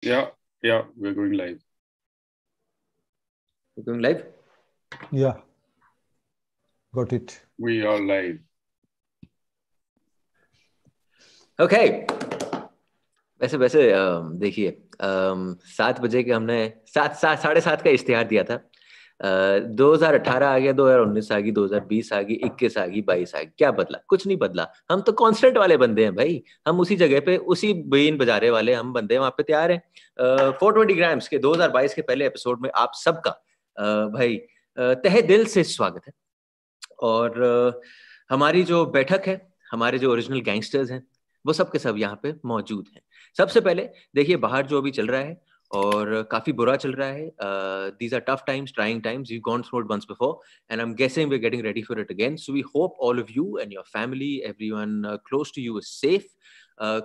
Yeah, yeah, we're going live. We're going live? Yeah. Got it. We are live. Okay. वैसे वैसे देखिए सात बजे के हमने सात सात साढ़े सात का इश्तेहार दिया था दो हजार अठारह आ गया दो हजार उन्नीस आ गई दो हजार बीस आ गई इक्कीस आ गई बाईस आ गई क्या बदला कुछ नहीं बदला हम तो कॉन्स्टेंट वाले बंदे हैं भाई हम उसी जगह पे उसी बेन बजारे वाले हम बंदे हैं वहां पे तैयार हैं फोर ट्वेंटी ग्राम्स के दो हजार बाईस के पहले एपिसोड में आप सबका भाई तहे दिल से स्वागत है और हमारी जो बैठक है हमारे जो ओरिजिनल गैंगस्टर्स हैं वो सब के सब यहाँ पे मौजूद हैं सबसे पहले देखिए बाहर जो अभी चल रहा है और काफी बुरा चल रहा है these are tough times trying times you gone through it once before and I am guessing we getting ready for it again so we hope all of you and your family everyone close to you is safe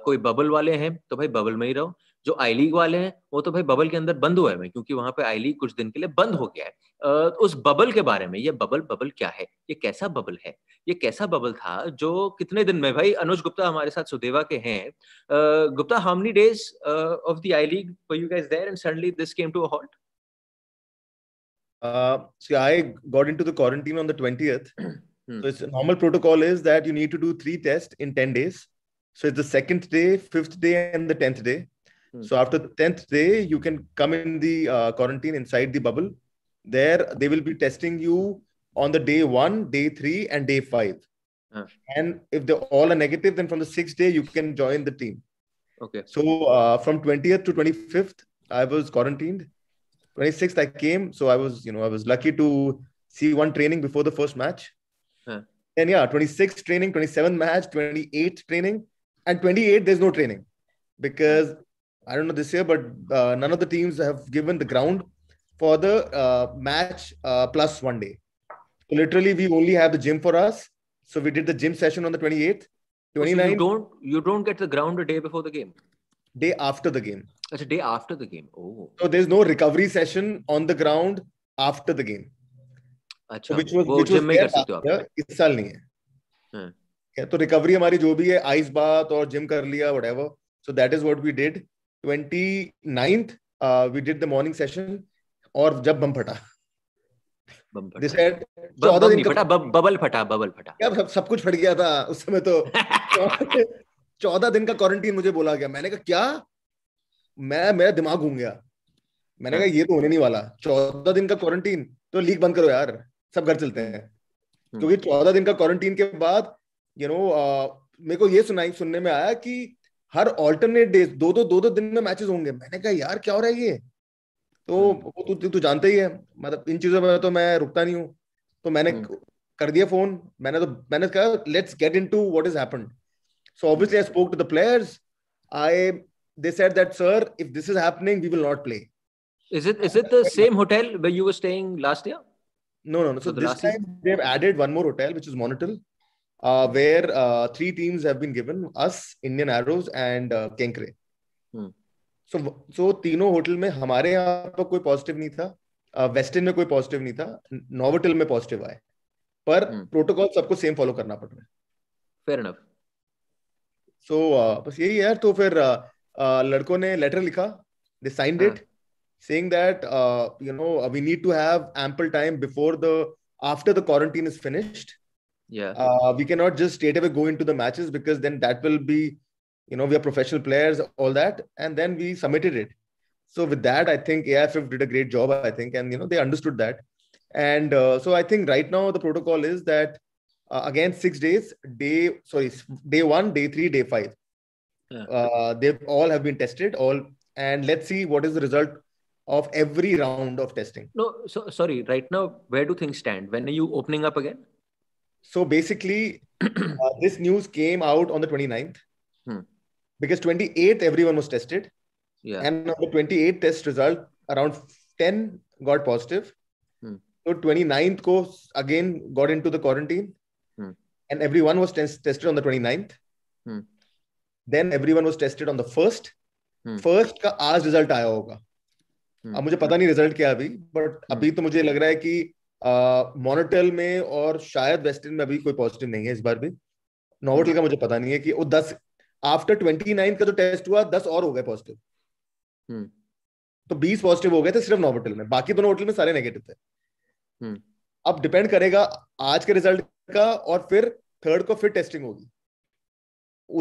कोई bubble वाले हैं तो भाई bubble में ही रहो जो आई league वाले हैं वो तो भाई बबल के अंदर बंद हुए हैं क्योंकि वहां पे आई लीग कुछ दिन के लिए बंद हो गया है तो उस बबल के बारे में ये बबल बबल क्या है ये कैसा बबल है ये कैसा बबल था जो कितने दिन में भाई अनुज गुप्ता हमारे साथ सुदेवा के हैं Gupta how many days of the I league for you guys there and suddenly this came to a halt uh so i got into the quarantine on the 20th hmm. so it's normal protocol is that you need to do three tests in 10 days so it's the second day fifth day and the 10th day Hmm. So after the 10th day, you can come in the uh, quarantine inside the bubble. There, they will be testing you on the day one, day three, and day five. Huh. Ah. And if they all are negative, then from the sixth day, you can join the team. Okay. So uh, from 20th to 25th, I was quarantined. 26th, I came. So I was, you know, I was lucky to see one training before the first match. Huh. Ah. And yeah, 26th training, 27th match, 28th training, and twenty eighth there's no training because I don't know this year, but uh, none of the teams have given the ground for the uh, match uh, plus one day. So literally, we only have the gym for us. So we did the gym session on the 28th, 29th. So you don't you don't get the ground a day before the game. Day after the game. That's a day after the game. Oh. So there's no recovery session on the ground after the game. अच्छा, which was, which gym में कर सकते हो आप इस साल नहीं है हाँ. तो रिकवरी हमारी जो भी है आइस बाथ और जिम कर लिया twenty ninth we did the morning session और जब बम फटा बबल फटा बबल फटा क्या सब, सब कुछ फट गया था उस समय तो चौदह दिन का क्वारंटीन मुझे बोला गया मैंने कहा क्या मैं मेरा दिमाग घूम गया मैंने कहा ये तो होने नहीं वाला चौदह दिन का क्वारंटीन तो लीक बंद करो यार सब घर चलते हैं हम्म। क्योंकि चौदह दिन का क्वारंटीन के बाद यू नो uh, मेरे को ये सुनाई सुनने में आया कि हर ऑल्टरनेट डेज दो दो दो दो दिन में मैचेस होंगे मैंने कहा यार क्या हो रहा है ये तो हम्म। वो तो, तू तू जानता ही है मतलब इन चीजों में तो मैं रुकता नहीं हूँ तो मैंने हम्म। कर दिया फोन मैंने तो मैंने कहा let's get into what is happened so obviously I spoke to the players I they said that sir if this is happening we will not play is it is it the same hotel where you were staying last year no no no so, so this time they've added one more hotel which is monotel uh, where uh, three teams have been given us indian arrows and uh, kenkre so hmm. So तीनों hotel में हमारे यहाँ पर कोई positive नहीं था western uh, में कोई पॉजिटिव नहीं था नोवोटेल में पॉजिटिव आए पर प्रोटोकॉल hmm. सबको सेम फॉलो करना पड़ रहा है फेयर एनफ सो बस यही है तो फिर uh, uh, लड़कों ने लेटर लिखा they sign it saying that you know we need to have ample time before the after the quarantine is finished Yeah. Uh, we cannot just straight away go into the matches because then that will be, you know, we are professional players, all that. And then we submitted it. So with that, I think AIFF did a great job, I think. And, you know, they understood that. And uh, so I think right now the protocol is that, uh, again, six days, day, sorry, day one, day three, day five. Yeah. Uh, they all have been tested, all. And let's see what is the result of every round of testing. No, so sorry, right now, where do things stand? When are you opening up again? So basically, uh, this news came out on the 29th hmm. because 28th, everyone was tested. Yeah. And on the 28th test result, around 10 got positive. Hmm. So 29th ko again got into the quarantine. Hmm. And everyone was test- tested on the 29th. Hmm. Then everyone was tested on the 1st. First का आज result आया होगा अब मुझे पता नहीं result क्या अभी बट अभी तो मुझे लग रहा है कि मोनोटेल में और शायद वेस्टर्न में अभी कोई पॉजिटिव नहीं है इस बार भी नोवोटेल का मुझे पता नहीं है कि वो दस आफ्टर ट्वेंटी नाइन का जो टेस्ट हुआ दस और हो गए पॉजिटिव हम्म। तो बीस पॉजिटिव हो गए थे सिर्फ नोवोटेल में बाकी दोनों होटल में सारे नेगेटिव थे हम्म। अब डिपेंड करेगा आज के रिजल्ट का और फिर थर्ड को फिर टेस्टिंग होगी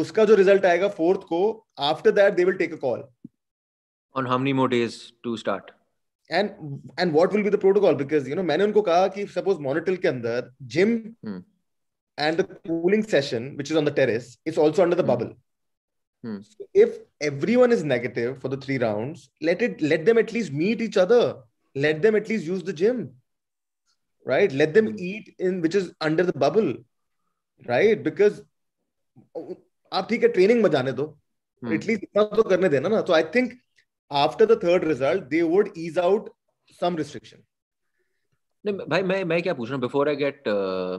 उसका जो रिजल्ट आएगा फोर्थ को after that they will take a call on how many more days to start and and what will be the protocol because you know मैंने उनको कहा कि सपोज मॉनिटल के अंदर gym and the cooling session which is on the terrace is also under the bubble Hmm. So if everyone is negative for the three rounds, let it let them at least meet each other. Let them at least use the gym. Right? Let them eat in which is under the bubble. Right? Because आप ठीक है training में जाने दो at least इतना तो करने देना ना तो I think after the third result they would ease out some restriction नहीं भाई मैं मैं क्या पूछ रहा हूँ before I get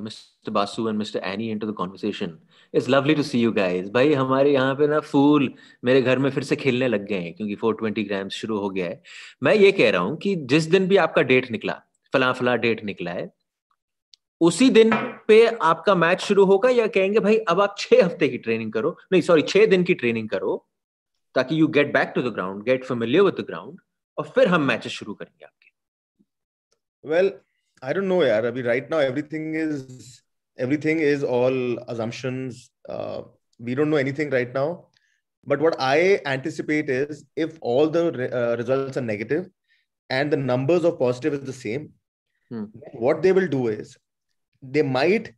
Mister Basu and Mister Annie into the conversation it's lovely to see you guys भाई हमारे यहाँ पे ना फूल मेरे घर में फिर से खेलने लग गए हैं क्योंकि 420 ग्राम शुरू हो गया है मैं ये कह रहा हूँ कि जिस दिन भी आपका डेट निकला फला फला डेट निकला है उसी दिन पे आपका मैच शुरू होगा या कहेंगे भाई अब आप छह हफ्ते की ट्रेनिंग करो नहीं सॉरी छह दिन की ट्रेनिंग करो ताकि you get back to the ground, get familiar with the ground, फिर हम मैचेस शुरू करेंगे आपके वेल आई डोंट नो यार अभी right now everything everything is all assumptions. Uh, we don't know anything right now. But what I anticipate is if all the uh, results are negative and the numbers of positive is the same, hmm. what they will do is they might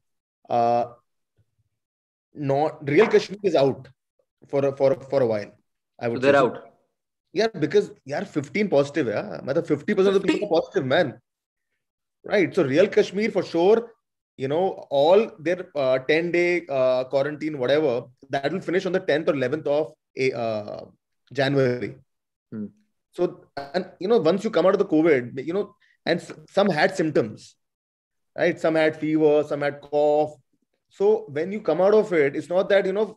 uh, not. Real Kashmir is out for a while. I would. So they're out. Yeah, because yeah, 15 positive. Yeah, fifty percent of the people are positive, man. Right. So real Kashmir for sure. You know, all their uh, 10 day uh, quarantine, whatever, that will finish on the 10th or 11th of uh, January. Hmm. So, and you know, once you come out of the COVID, you know, and some had symptoms, right? Some had fever, some had cough. So when you come out of it, it's not that you know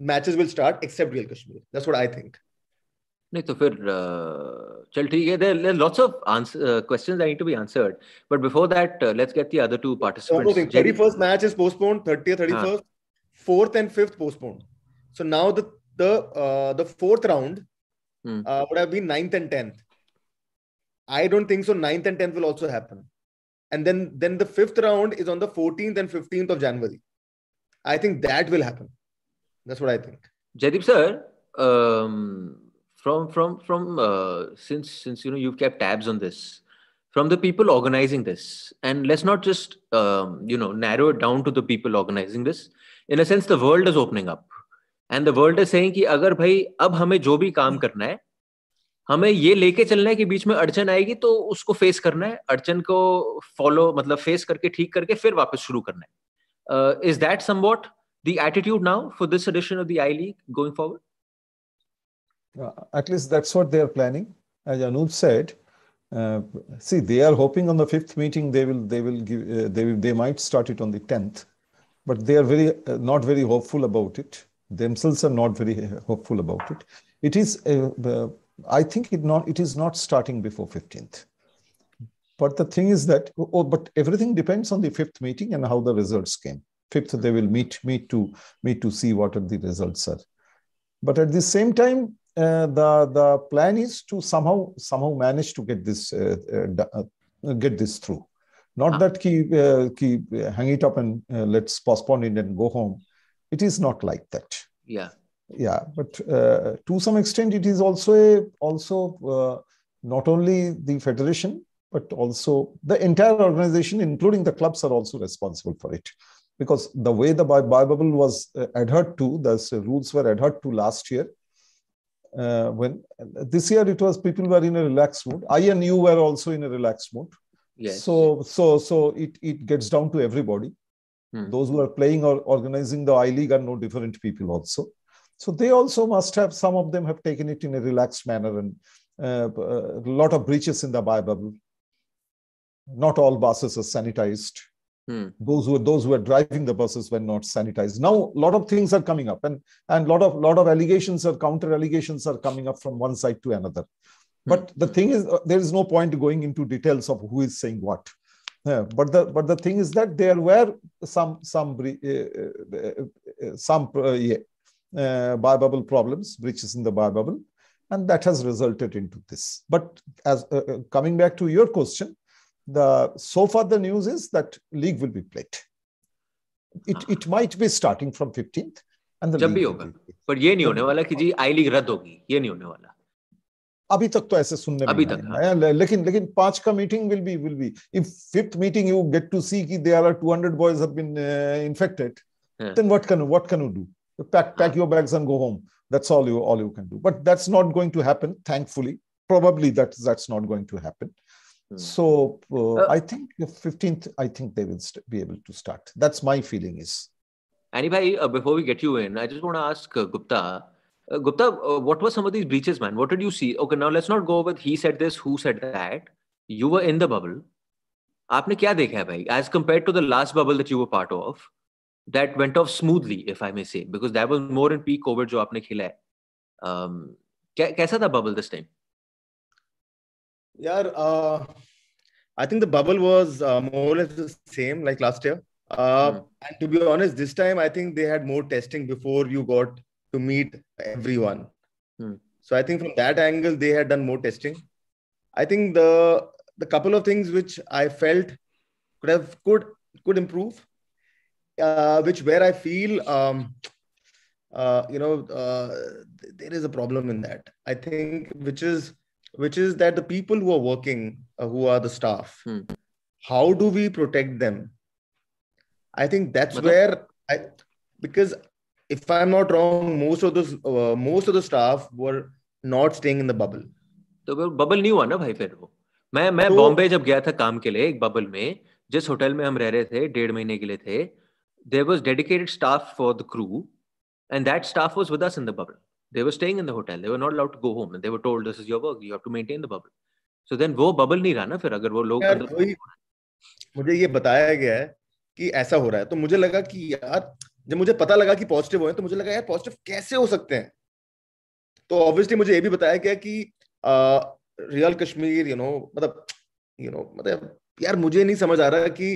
matches will start except Real Kashmir. That's what I think. नहीं तो फिर uh, चल ठीक है there there lots of that questions that need to be answered but before that let's get the other two participants 31st match is postponed 30th 31st 4th and 5th postponed so now the the uh, the fourth round hmm. uh, would have been 9th and 10th i don't think so 9th and 10th will also happen and then then the fifth round is on the 14th and 15th of january i think that will happen That's what I think. Jadeep sir, um, from from from uh, since since you know you've kept tabs on this, from the people organizing this, and let's not just um, you know narrow it down to the people organizing this. In a sense, the world is opening up, and the world is saying कि अगर भाई अब हमें जो भी काम करना है हमें ये लेके चलना है कि बीच में अड़चन आएगी तो उसको फेस करना है अड़चन को फॉलो मतलब फेस करके ठीक करके फिर वापस शुरू करना है is that somewhat the attitude now for this edition of the I League going forward? Uh, at least that's what they are planning. As Anuj said, uh, see, they are hoping on the fifth meeting they will they will give uh, they will, they might start it on the tenth, but they are very uh, not very hopeful about it. Themselves are not very hopeful about it. It is uh, I think it not it is not starting before fifteenth. But the thing is that oh, oh but everything depends on the fifth meeting and how the results came fifth they will meet me to meet to see what are the results are but at the same time uh, the the plan is to somehow somehow manage to get this uh, uh, get this through not ah. that keep uh, keep uh, hang it up and uh, let's postpone it and go home it is not like that yeah yeah but to some extent it is also a, also not only the federation but also the entire organization including the clubs are also responsible for it because the way the Bible was uh, adhered to, the rules were adhered to last year. Uh, when uh, this year it was people were in a relaxed mood. I and you were also in a relaxed mood. Yes. So so so it it gets down to everybody. Hmm. Those who are playing or organizing the I League are no different people also. So they also must have some of them have taken it in a relaxed manner and uh, a uh, lot of breaches in the Bible. Not all buses are sanitized. Hmm. Those who were those who were driving the buses were not sanitized. Now a lot of things are coming up, and and lot of lot of allegations or counter allegations are coming up from one side to another. Hmm. But the thing is, uh, there is no point going into details of who is saying what. Yeah, uh, but the but the thing is that there were some some uh, uh, some uh, yeah, uh, bubble problems, breaches in the buy bubble, and that has resulted into this. But as coming back to your question, the so far the news is that league will be played. It ah. it might be starting from 15th and the जब भी होगा पर ये नहीं होने वाला कि जी आई league रद्द होगी ये नहीं होने वाला अभी तक तो ऐसे सुनने अभी में तक हाँ. लेकिन लेकिन पांच का meeting will be will be if fifth meeting you get to see कि there are 200 boys have been infected then what can what can you do pack pack your bags and go home that's all you can do but that's not going to happen thankfully probably that's not going to happen Hmm. So uh, uh, I think the 15th, I think they will st- be able to start. That's my feeling is. if uh, before we get you in, I just want to ask uh, Gupta. Uh, Gupta, what were some of these breaches, man? What did you see? Okay, now let's not go with he said this, who said that. You were in the bubble. आपने क्या देखा है भाई as compared to the last bubble that you were part of that went off smoothly if I may say because that was more in peak COVID जो आपने खेला है um, कैसा था bubble this time yeah, uh, I think the bubble was uh, more or less the same like last year. Uh, mm. And to be honest, this time I think they had more testing before you got to meet everyone. Mm. So I think from that angle they had done more testing. I think the the couple of things which I felt could have could could improve, uh, which where I feel um, uh, you know uh, there is a problem in that. I think which is which is that the people who are working, uh, who are the staff, hmm. how do we protect them? I think that's but where I, because if I'm not wrong, most of those uh, most of the staff were not staying in the bubble. तो bubble नहीं हुआ ना भाई फिर वो मैं मैं बॉम्बे जब गया था काम के लिए एक बबल में जिस होटल में हम रह रहे थे डेढ़ महीने के लिए थे there was dedicated staff for the crew and that staff was within the bubble they were staying in the hotel they were not allowed to go home and they were told this is your work you have to maintain the bubble so then wo bubble nahi नहीं रहा ना फिर अगर वो लोग मुझे ये बताया गया है कि ऐसा हो रहा है तो मुझे लगा कि यार जब मुझे पता लगा कि पॉजिटिव हुए तो मुझे लगा यार पॉजिटिव कैसे हो सकते हैं तो ऑब्वियसली मुझे ये भी बताया गया कि uh, real Kashmir you know मतलब यू नो मतलब यार मुझे नहीं समझ आ रहा कि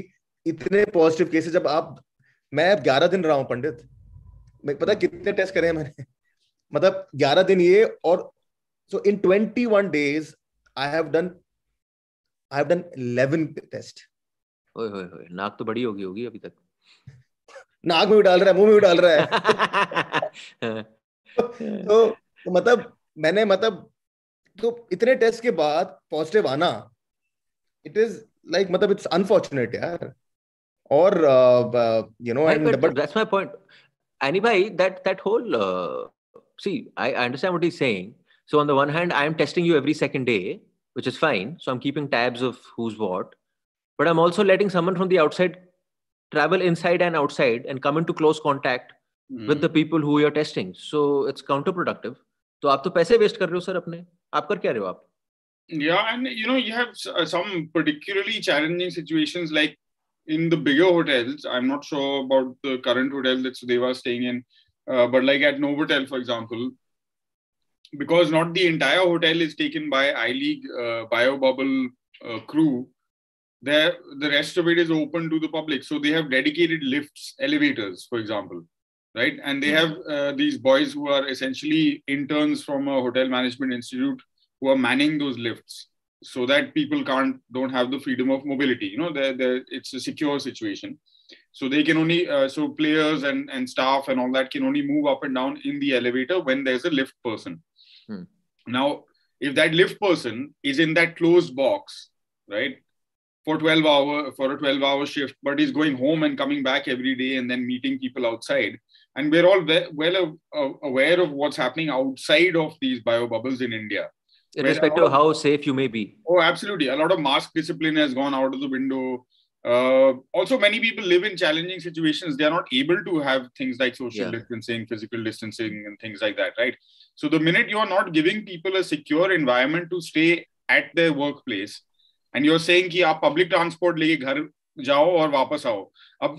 इतने पॉजिटिव केसेस जब आप मैं 11 दिन रहा हूँ पंडित मैं पता कितने टेस्ट करे मैंने मतलब ग्यारह दिन ये और so in twenty one days I have done I have done eleven test ओए होए होए नाक तो बड़ी होगी होगी अभी तक नाक में भी डाल रहा है मुंह में भी डाल रहा है तो, तो मतलब मैंने मतलब तो इतने टेस्ट के बाद पॉजिटिव आना इट इज लाइक मतलब इट्स अनफॉर्चुनेट यार और you know and but that's my point any भाई that that whole see, I, I understand what he's saying. So on the one hand, I'm testing you every second day, which is fine. So I'm keeping tabs of who's what. But I'm also letting someone from the outside travel inside and outside and come into close contact mm. with the people who you're testing. So it's counterproductive. So आप तो पैसे waste कर रहे हो sir अपने आप कर क्या रहे हो आप Yeah, and you know, you have uh, some particularly challenging situations like in the bigger hotels. I'm not sure about the current hotel that Sudeva is staying in, uh, but like at Novotel, for example, because not the entire hotel is taken by I League uh, uh, crew, there the rest of it is open to the public. So they have dedicated lifts, elevators, for example, right? And they hmm. have uh, these boys who are essentially interns from a hotel management institute who are manning those lifts so that people can't don't have the freedom of mobility. You know, they're, they're, it's a secure situation so they can only uh, so players and and staff and all that can only move up and down in the elevator when there's a lift person hmm. now if that lift person is in that closed box right for 12 hour for a 12 hour shift but is going home and coming back every day and then meeting people outside and we're all ve- well uh, aware of what's happening outside of these bio bubbles in india irrespective of how safe you may be oh absolutely a lot of mask discipline has gone out of the window Uh, also, many people live in challenging situations. They are not able to have things like social yeah. distancing, physical distancing, and things like that, right? So, the minute you are not giving people a secure environment to stay at their workplace, and you're saying ki aap public transport leke ghar jao aur wapas aao ab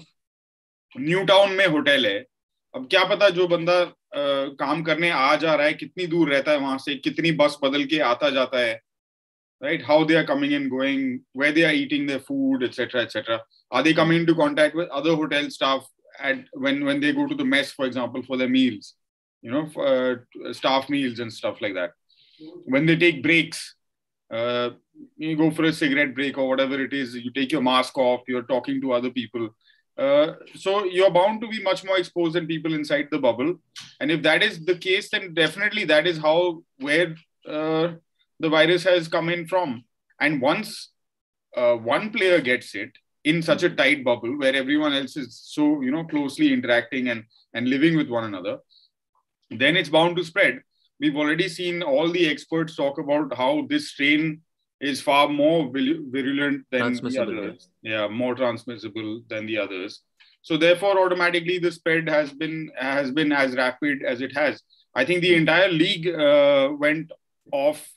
new town mein hotel hai ab kya pata jo banda uh, काम करने आ जा रहा है कितनी दूर रहता है वहां से कितनी बस बदल के आता जाता है right? How they are coming and going, where they are eating their food, etc., etc. Are they coming into contact with other hotel staff at when when they go to the mess, for example, for their meals, you know, for, uh, staff meals and stuff like that. When they take breaks, uh, you go for a cigarette break or whatever it is, you take your mask off, you're talking to other people. Uh, so you're bound to be much more exposed than people inside the bubble and if that is the case then definitely that is how where uh, the virus has come in from. And once uh, one player gets it in such a tight bubble where everyone else is so you know closely interacting and and living with one another, then it's bound to spread. We've already seen all the experts talk about how this strain is far more virulent than the others. Yeah, more transmissible than the others. So therefore, automatically the spread has been has been as rapid as it has. I think the entire league uh, went off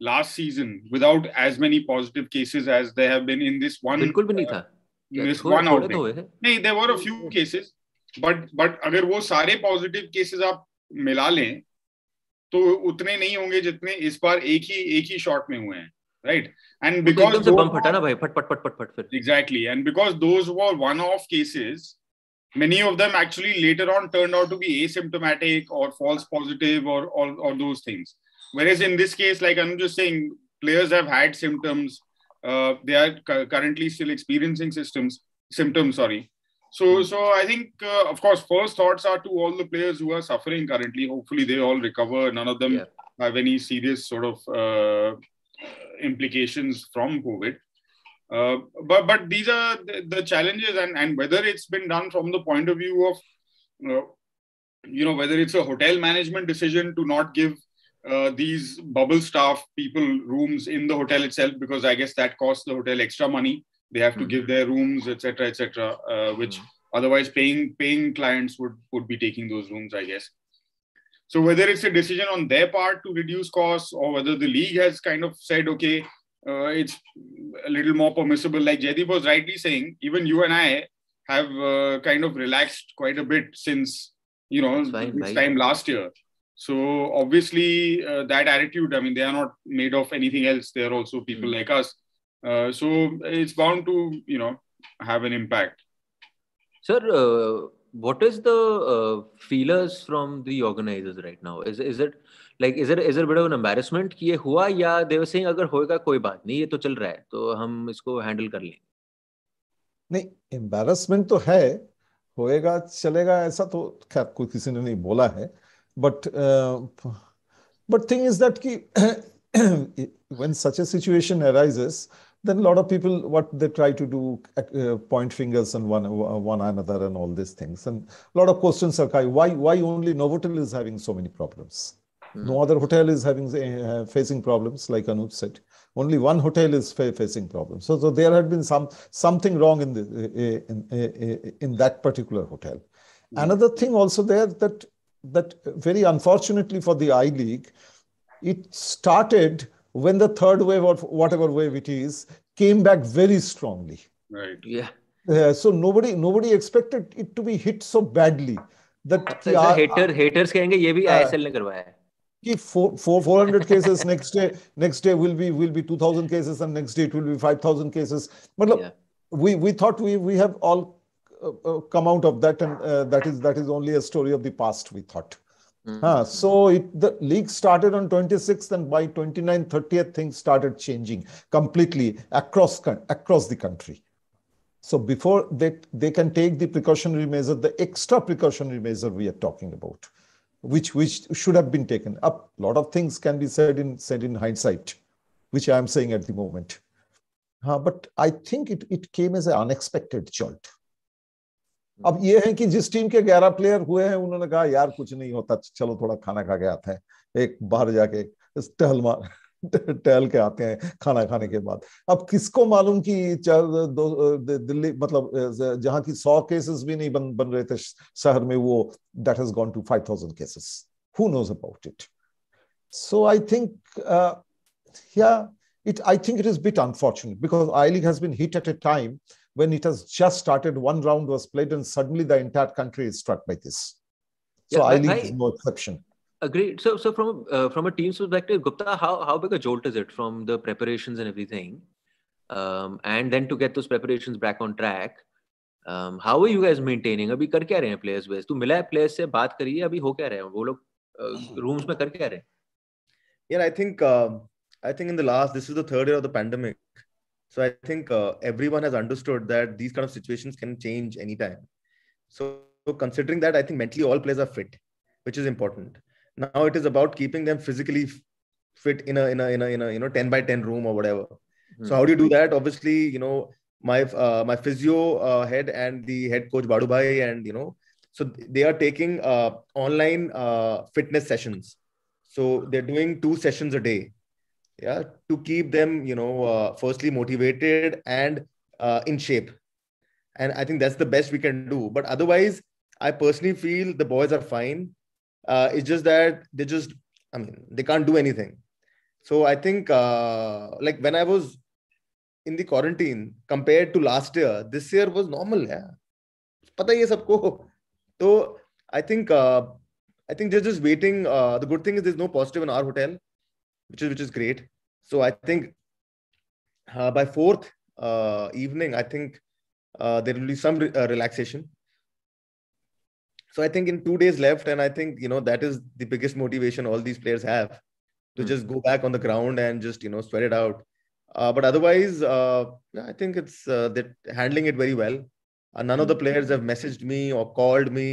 last season without as many positive cases as there have been in this one बिल्कुल भी नहीं uh, था this one outbreak नहीं there were a few cases but but अगर वो सारे positive cases आप मिला लें तो उतने नहीं होंगे जितने इस बार एक ही एक ही में हुए हैं right and because से बम फटा ना भाई फट फट फट फट फट फिर exactly and because those were one off cases many of them actually later on turned out to be asymptomatic or false positive or or, or those things Whereas in this case, like I'm just saying, players have had symptoms. Uh, they are cu- currently still experiencing systems symptoms. Sorry. So, hmm. so I think, uh, of course, first thoughts are to all the players who are suffering currently. Hopefully, they all recover. None of them yeah. have any serious sort of uh, implications from COVID. Uh, but but these are the, the, challenges, and and whether it's been done from the point of view of, uh, you know, whether it's a hotel management decision to not give uh, these bubble staff people rooms in the hotel itself because I guess that costs the hotel extra money. They have to mm-hmm. give hmm. their rooms, etc., etc., uh, hmm. which mm-hmm. otherwise paying paying clients would would be taking those rooms, I guess. So whether it's a decision on their part to reduce costs or whether the league has kind of said, okay, uh, it's a little more permissible, like jedi was rightly saying, even you and I have uh, kind of relaxed quite a bit since you know fine, this right? time last year. so obviously uh, that attitude i mean they are not made of anything else they are also people mm-hmm. like us uh, so it's bound to you know have an impact sir uh, what is the uh, feelers from the organizers right now is is it like is it is there a bit of an embarrassment ki ye hua ya they were saying agar होएगा koi baat nahi ye to chal raha hai to hum isko handle kar lenge नहीं embarrassment तो है होएगा चलेगा ऐसा तो खैर कोई किसी ने नहीं बोला है but uh, but thing is that ki, when such a situation arises then a lot of people what they try to do uh, point fingers on one one another and all these things and a lot of questions are why why only novotel is having so many problems mm -hmm. no other hotel is having uh, facing problems like anup said only one hotel is fa facing problems so, so there had been some something wrong in the uh, uh, in, in, uh, in that particular hotel mm -hmm. another thing also there that that very unfortunately for the I League, it started when the third wave or whatever wave it is came back very strongly. Right. Yeah. Uh, so nobody nobody expected it to be hit so badly that the hater haters कहेंगे ये भी कि 400 cases next day next day will be will be 2000 cases and next day it will be 5000 cases मतलब yeah. we we thought we we have all uh, uh, come out of that, and uh, that is that is only a story of the past. We thought. Mm-hmm. So it, the league started on 26th, and by 29th, 30th, things started changing completely across across the country. So before they, they can take the precautionary measure, the extra precautionary measure we are talking about, which which should have been taken. A lot of things can be said in said in hindsight, which I am saying at the moment. Uh, but I think it, it came as an unexpected jolt. अब ये है कि जिस team के ग्यारह player हुए हैं उन्होंने कहा यार कुछ नहीं होता चलो थोड़ा खाना खा के आते हैं एक बाहर जाके टहल मार टहल के आते हैं खाना खाने के बाद अब किसको मालूम कि दो दिल्ली मतलब जहां की सौ केसेस भी नहीं बन बन रहे थे शहर में वो that has gone to five thousand cases who knows about it so I think it I think it is bit unfortunate because I league i league hit at hit time when it has just started, one round was played, and suddenly the entire country is struck by this. So yeah, I league no exception. Agreed. So, so from uh, from a team's perspective, Gupta, how how big a jolt is it from the preparations and everything, um, and then to get those preparations back on track? Um, how are you guys maintaining? अभी कर क्या रहे हैं players wise? तू मिला है players से बात करी है अभी हो क्या रहे हैं वो लोग uh, rooms में कर क्या रहे हैं? Yeah, I think uh, I think in the last this is the third year of the pandemic. So I think uh, everyone has understood that these kind of situations can change anytime. So, so considering that, I think mentally all players are fit, which is important. Now it is about keeping them physically fit in a in a in a, in a you know ten by ten room or whatever. Mm-hmm. So how do you do that? Obviously, you know my uh, my physio uh, head and the head coach Badubai and you know so they are taking uh, online uh, fitness sessions. So they're doing two sessions a day yeah to keep them you know uh, firstly motivated and uh, in shape and i think that's the best we can do but otherwise i personally feel the boys are fine uh, it's just that they just i mean they can't do anything so i think uh, like when i was in the quarantine compared to last year this year was normal yeah पता ही है सबको I think, think I think just just waiting The good thing is there's no positive in our hotel which is which is great. So I think uh, by fourth uh, evening, I think uh, there will be some re- uh, relaxation. So I think in two days left, and I think you know that is the biggest motivation all these players have to mm just go back on the ground and just you know sweat it out. Uh, but otherwise, uh, I think it's they're handling it very well. none of the hmm. players have messaged me or called me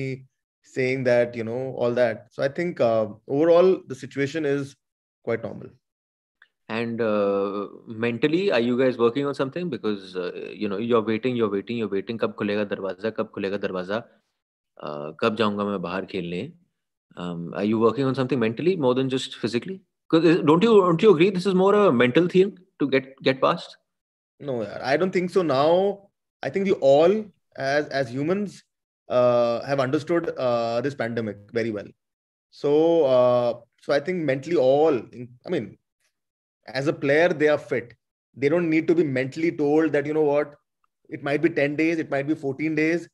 saying that you know all that. So I think overall the situation is quite normal and uh, mentally are you guys working on something because uh, you know you're waiting you're waiting you're waiting कब खुलेगा दरवाजा कब खुलेगा दरवाजा uh, कब जाऊंगा मैं बाहर खेलने um, are you working on something mentally more than just physically because uh, don't you don't you agree this is more a mental thing to get get past no i don't think so now i think we all as as humans uh, have understood uh, this pandemic very well so uh, so I think mentally, all I mean, as a player, they are fit. They don't need to be mentally told that you know what, it might be ten days, it might be fourteen days.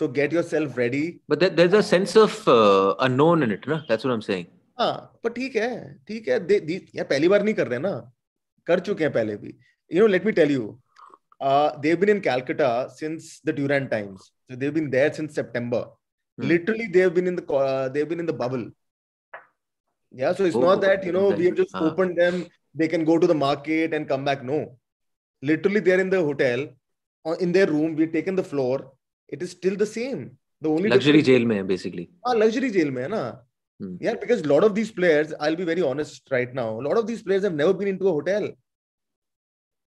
So get yourself ready. But there, there's a sense of uh, unknown in it, no? That's what I'm saying. हाँ ah, पर ठीक है ठीक है दे, दे, यार पहली बार नहीं कर रहे ना कर चुके हैं पहले भी you know let me tell you they've been in Calcutta since the Durand times. So they've been there since September. Hmm. Literally, they've been in the uh, they've been in the bubble. Yeah, so it's not that you know we have just uh, opened them. They can go to the market and come back. No, literally they're in the hotel, uh, in their room. We've taken the floor. It is still the same. The only luxury jail mein basically. Ah, luxury jail na. Hmm. Yeah, because a lot of these players, I'll be very honest right now. A lot of these players have never been into a hotel.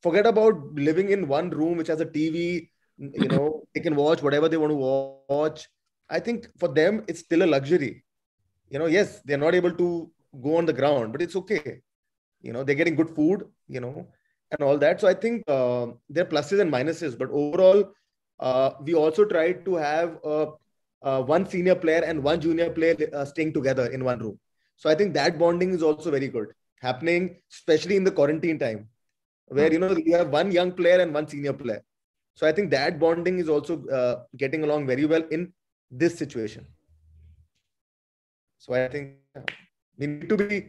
Forget about living in one room which has a TV. You know, they can watch whatever they want to watch. I think for them, it's still a luxury you know yes they're not able to go on the ground but it's okay you know they're getting good food you know and all that so i think uh, there are pluses and minuses but overall uh, we also tried to have uh, uh, one senior player and one junior player uh, staying together in one room so i think that bonding is also very good happening especially in the quarantine time where you know you have one young player and one senior player so i think that bonding is also uh, getting along very well in this situation so I think we need to be.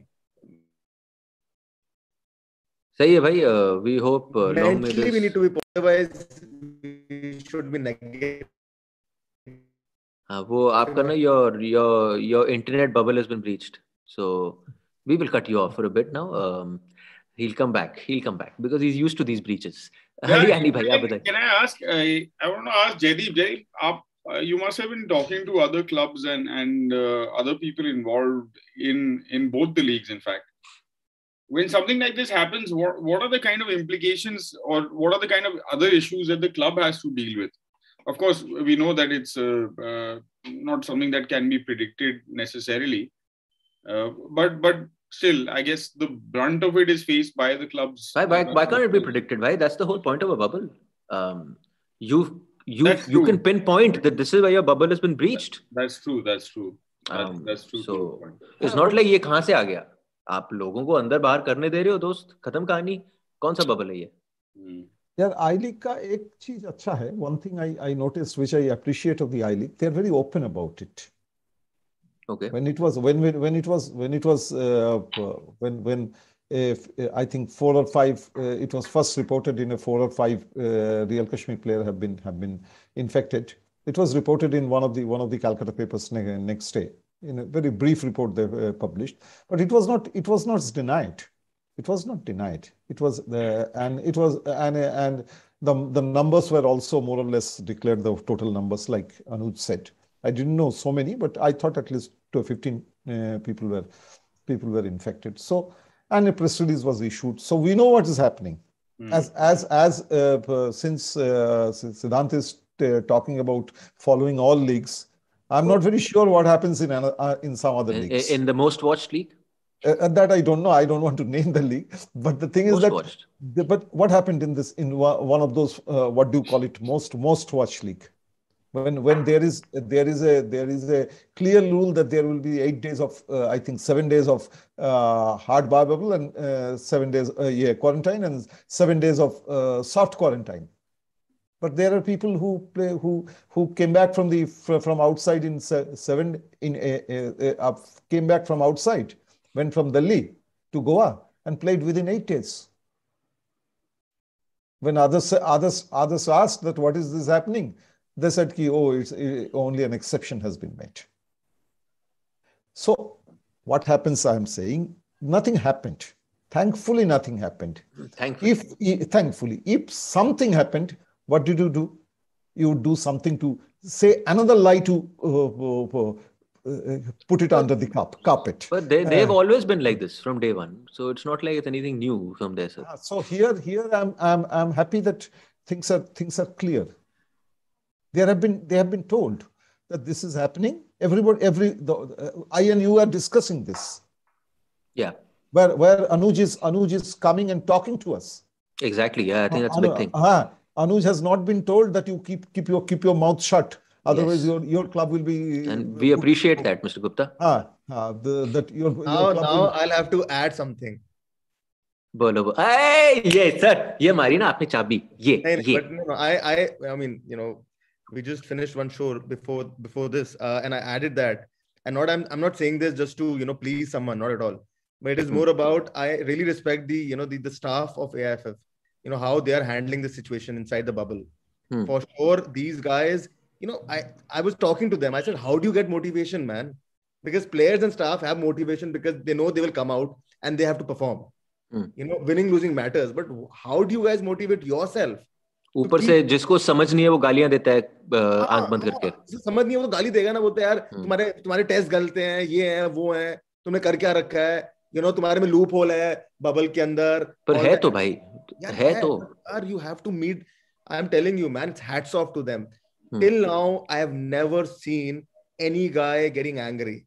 सही है भाई we hope long may this we need to be otherwise should be negative हाँ वो आपका ना your your your internet bubble has been breached so we will cut you off for a bit now. Um, he'll come back. He'll come back because he's used to these breaches. Yeah, Ali, Ali, bhai, can, I ask? Uh, I, I want to ask Jaydeep. आप uh, you must have been talking to other clubs and and uh, other people involved in in both the leagues in fact when something like this happens what, what are the kind of implications or what are the kind of other issues that the club has to deal with of course we know that it's uh, uh not something that can be predicted necessarily uh, but but still i guess the brunt of it is faced by the clubs why, why, why can't it be uh, predicted why that's the whole point of a bubble um, you you that's you true. can pinpoint that this is where your bubble has been breached. That's true. That's true. That's, um, that's true. So it's not like ये कहाँ से आ गया? आप लोगों को अंदर बाहर करने दे रहे हो दोस्त खत्म कहानी कौन सा बबल है ये यार आई लीग का एक चीज अच्छा है One thing I I noticed which I appreciate of the I league they are very open about it okay when it was when when it was when it was uh, when when if, uh, I think four or five, uh, it was first reported in a four or five uh, real Kashmir player have been have been infected. It was reported in one of the one of the Calcutta papers ne next day in a very brief report they uh, published. But it was not it was not denied. It was not denied. It was the and it was and and the the numbers were also more or less declared the total numbers like Anuj said. I didn't know so many, but I thought at least to 15 uh, people were people were infected. So and a press release was issued. So we know what is happening. Mm. As as as uh, since uh, since Siddhant is uh, talking about following all leagues, I'm not very sure what happens in uh, in some other leagues. In the most watched league. Uh, uh, that I don't know. I don't want to name the league. But the thing most is that. Watched. but what happened in this in one of those uh, what do you call it most most watched league? when when there is there is a there is a clear rule that there will be eight days of uh, I think seven days of uh, hard barbable and uh, seven days uh, yeah quarantine and seven days of uh, soft quarantine. But there are people who play, who who came back from the from outside in seven in a, uh, came back from outside went from Delhi to Goa and played within eight days. When others others others asked that what is this happening, they said, ki, oh, it's it, only an exception has been made. So what happens, I'm saying, nothing happened. Thankfully, nothing happened. Thankfully. If, if, thankfully, if something happened, what did you do? You do something to say another lie to uh, uh, uh, uh, put it but, under the cup carpet. But they, they've uh, always been like this from day one. So it's not like it's anything new from there, sir. Ah, so here, here I'm, I'm, I'm happy that things are things are clear. They have been, they have been told that this is happening. Everybody, every, the, uh, I and you are discussing this. Yeah. Where, where Anuj is, Anuj is coming and talking to us. Exactly. Yeah, I think that's a big thing. Uh, Anuj has not been told that you keep, keep your, keep your mouth shut. Otherwise, yes. your, your club will be. And we appreciate that, Mr. Gupta. Ah, ah the, that your, now, your now will... I'll have to add something. बोलो ये sir ये मारी ना आपने चाबी ये ये I I I mean you know we just finished one show before before this uh, and i added that and not I'm, I'm not saying this just to you know please someone not at all but it is mm-hmm. more about i really respect the you know the, the staff of aiff you know how they are handling the situation inside the bubble hmm. for sure these guys you know i i was talking to them i said how do you get motivation man because players and staff have motivation because they know they will come out and they have to perform hmm. you know winning losing matters but how do you guys motivate yourself ऊपर तो से जिसको समझ नहीं है वो गालियां देता है हाँ, आंख बंद हाँ, करके हाँ, समझ नहीं है वो तो गाली देगा ना बोलते यार हम्म। तुम्हारे तुम्हारे टेस्ट गलत हैं ये है वो है तुमने कर क्या रखा है यू नो तुम्हारे में लूप होल है बबल के अंदर पर तो है तो भाई है तो are you have to meet I am telling you man hats off to them till now I have never seen any guy getting angry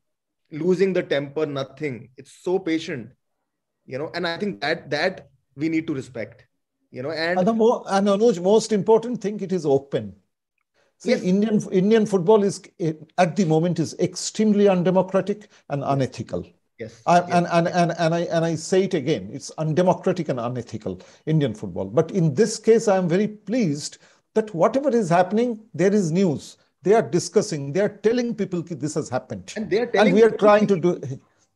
losing the temper nothing it's so patient you know and I think that that we need to respect you know and, and the more, and Anuj, most important thing it is open See, yes. Indian Indian football is at the moment is extremely undemocratic and unethical. Yes. I, yes. And, and, and, and, I, and I say it again, it's undemocratic and unethical, Indian football. But in this case, I am very pleased that whatever is happening, there is news. They are discussing, they are telling people this has happened. And they are telling and we are trying to do.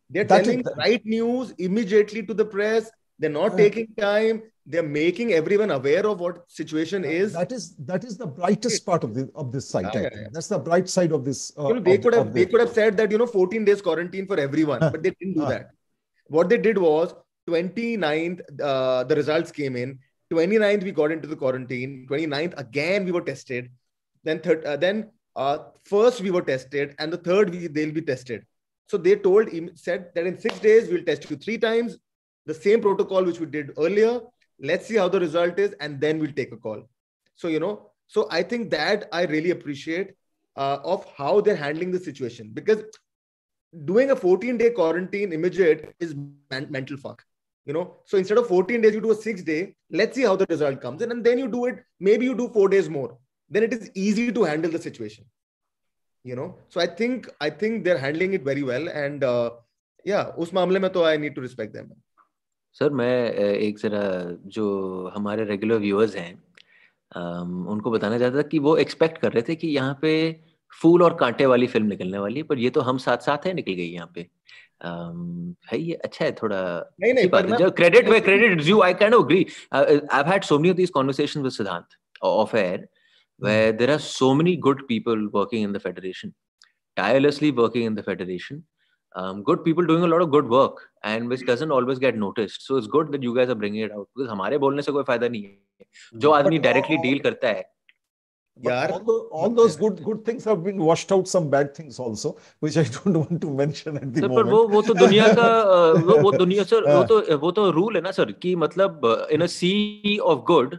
They're telling is, the right news immediately to the press they're not uh. taking time. They're making everyone aware of what situation uh, is. That is that is the brightest part of the of this site. Yeah, yeah. That's the bright side of this. Uh, you know, they of, could have they could have said that you know 14 days quarantine for everyone, but they didn't do that. What they did was 29th uh, the results came in. 29th we got into the quarantine. 29th again we were tested. Then third uh, then uh, first we were tested and the third we, they'll be tested so they told said that in six days we'll test you three times the same protocol which we did earlier. Let's see how the result is, and then we'll take a call. So, you know, so I think that I really appreciate uh, of how they're handling the situation because doing a 14 day quarantine immediate is man- mental fuck you know so instead of 14 days you do a 6 day let's see how the result comes in and then you do it maybe you do 4 days more then it is easy to handle the situation you know so i think i think they're handling it very well and uh, yeah us mamle mein to i need to respect them sir मैं एक ज़रा जो हमारे regular viewers हैं उनको बताना चाहता था कि वो एक्सपेक्ट कर रहे थे कि यहाँ पे फूल और कांटे वाली फिल्म निकलने वाली है पर ये तो हम साथ साथ है निकल गई यहाँ पे है ये अच्छा है थोड़ा नहीं नहीं पर जो credit way credit you I can agree I had so many of this conversations with Siddhant of air where there are so many good people working in the federation tirelessly working in the federation um, good people doing a lot of good work and which doesn't always get noticed. So it's good that you guys are bringing it out because हमारे बोलने से कोई फायदा नहीं है जो आदमी directly deal करता है Yeah, all, the, all those good good things have been washed out some bad things also, which I don't want to mention at the sir, moment. पर वो वो तो दुनिया का वो वो दुनिया सर वो तो वो तो रूल है ना सर कि मतलब in a sea of good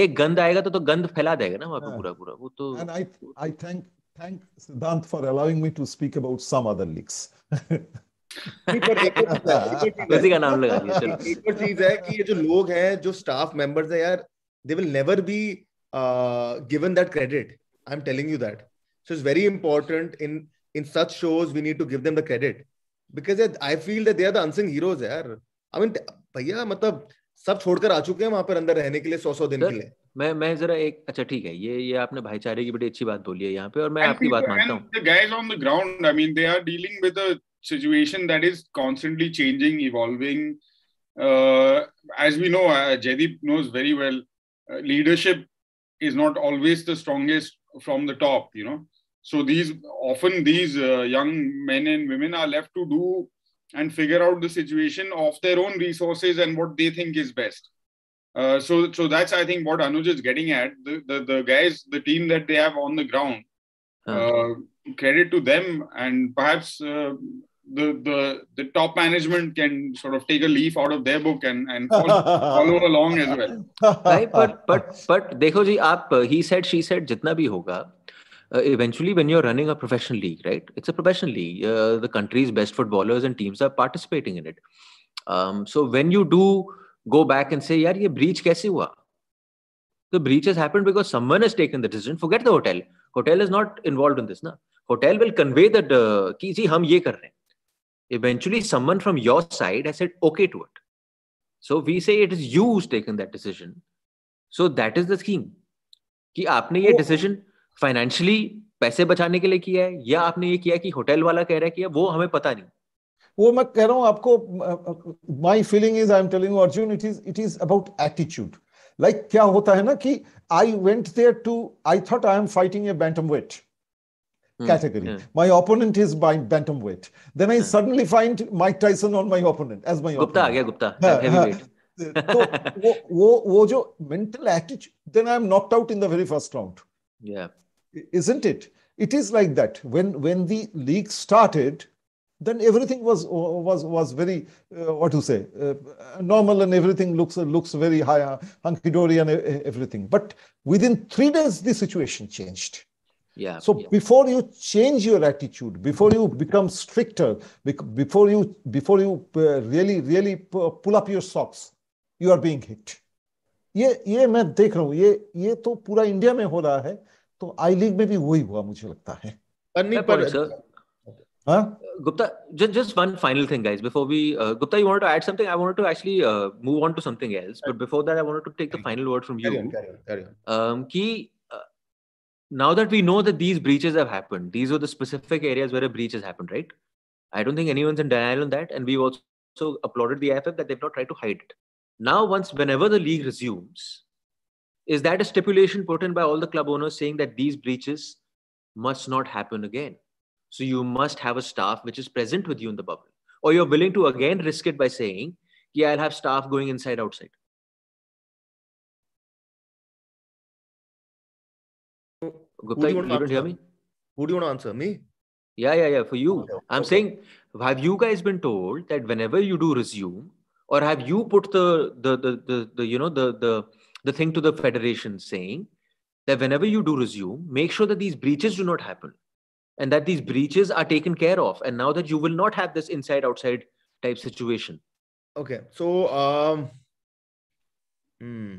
एक गंद आएगा तो तो गंद फैला देगा ना वहाँ पे पूरा पूरा वो तो And I I thank thank Siddhant for allowing me to speak about some other leaks. उसी हाँ। का नाम लगा दिया चलो एक और चीज है कि ये जो लोग हैं जो स्टाफ मेंबर्स हैं यार they will never be given that credit I am telling you that so it's very important in in such shows we need to give them the credit because I feel that they are the heroes यार I mean भैया मतलब सब छोड़कर आ चुके हैं वहां पर अंदर रहने के लिए सौ सौ दिन के लिए मैं मैं जरा एक अच्छा ठीक है ये ये आपने भाईचारे की बड़ी अच्छी बात बोली है यहाँ पे और मैं आपकी बात मानता हूँ leadership is not always the strongest from the top you know so these often these young men and women are left to do and figure out situation of their own resources and what they think is best Uh, so, so that's I think what Anuj is getting at. The, the, the guys, the team that they have on the ground, uh-huh. uh, credit to them, and perhaps uh, the, the the top management can sort of take a leaf out of their book and and follow, follow along as well. Right, but but but देखो जी आप he said she said जितना भी होगा. Uh, eventually, when you're running a professional league, right? It's a professional league. Uh, the country's best footballers and teams are participating in it. Um, so when you do go back and say, yaar, ye breach kaise hua? The breach has happened because someone has taken the decision. Forget the hotel. Hotel is not involved in this, na? Hotel will convey that uh, ki, see, hum ye kar rahe. Eventually, someone from your side has said okay to it. So we say it is you who's taken that decision. So that is the scheme. कि आपने ये decision financially पैसे बचाने के लिए किया है या आपने ये किया कि होटल वाला कह रहा है कि वो हमें पता नहीं वो मैं कह रहा हूं आपको my feeling is I am telling Arjun it is it is about attitude like क्या होता है ना कि I went there to I thought I am fighting a bantamweight category. Mm. My opponent is by bantam weight Then I mm. suddenly find Mike Tyson on my opponent as my Gupta opponent. Gupta, Gupta, heavyweight. so wo wo wo jo mental attitude then i am knocked out in the very first round yeah isn't it it is like that when when the league started then everything was was was very uh, what to say uh, normal and everything looks looks very high uh, hunky dory and everything but within 3 days the situation changed yeah so yeah. before you change your attitude before you become stricter before you before you really really pull up your socks you are being hit ये ये मैं देख रहा हूँ ये ये तो पूरा इंडिया में हो रहा है तो आई लीग में भी वही हुआ मुझे लगता है पर नहीं पर Huh? Gupta, just, just one final thing, guys. Before we, uh, Gupta, you wanted to add something? I wanted to actually uh, move on to something else. But before that, I wanted to take the final word from you. Carry on, carry on, carry on. Um, uh, now that we know that these breaches have happened, these are the specific areas where a breach has happened, right? I don't think anyone's in denial on that. And we've also applauded the AFF that they've not tried to hide it. Now, once, whenever the league resumes, is that a stipulation put in by all the club owners saying that these breaches must not happen again? So you must have a staff which is present with you in the bubble. Or you're willing to again risk it by saying, yeah, I'll have staff going inside, outside. Gupta, you, you don't hear me? Who do you want to answer? Me? Yeah, yeah, yeah. For you. Okay. I'm okay. saying, have you guys been told that whenever you do resume, or have you put the the the the, the you know the the the thing to the federation saying that whenever you do resume, make sure that these breaches do not happen. and that these breaches are taken care of and now that you will not have this inside outside type situation okay so um hmm.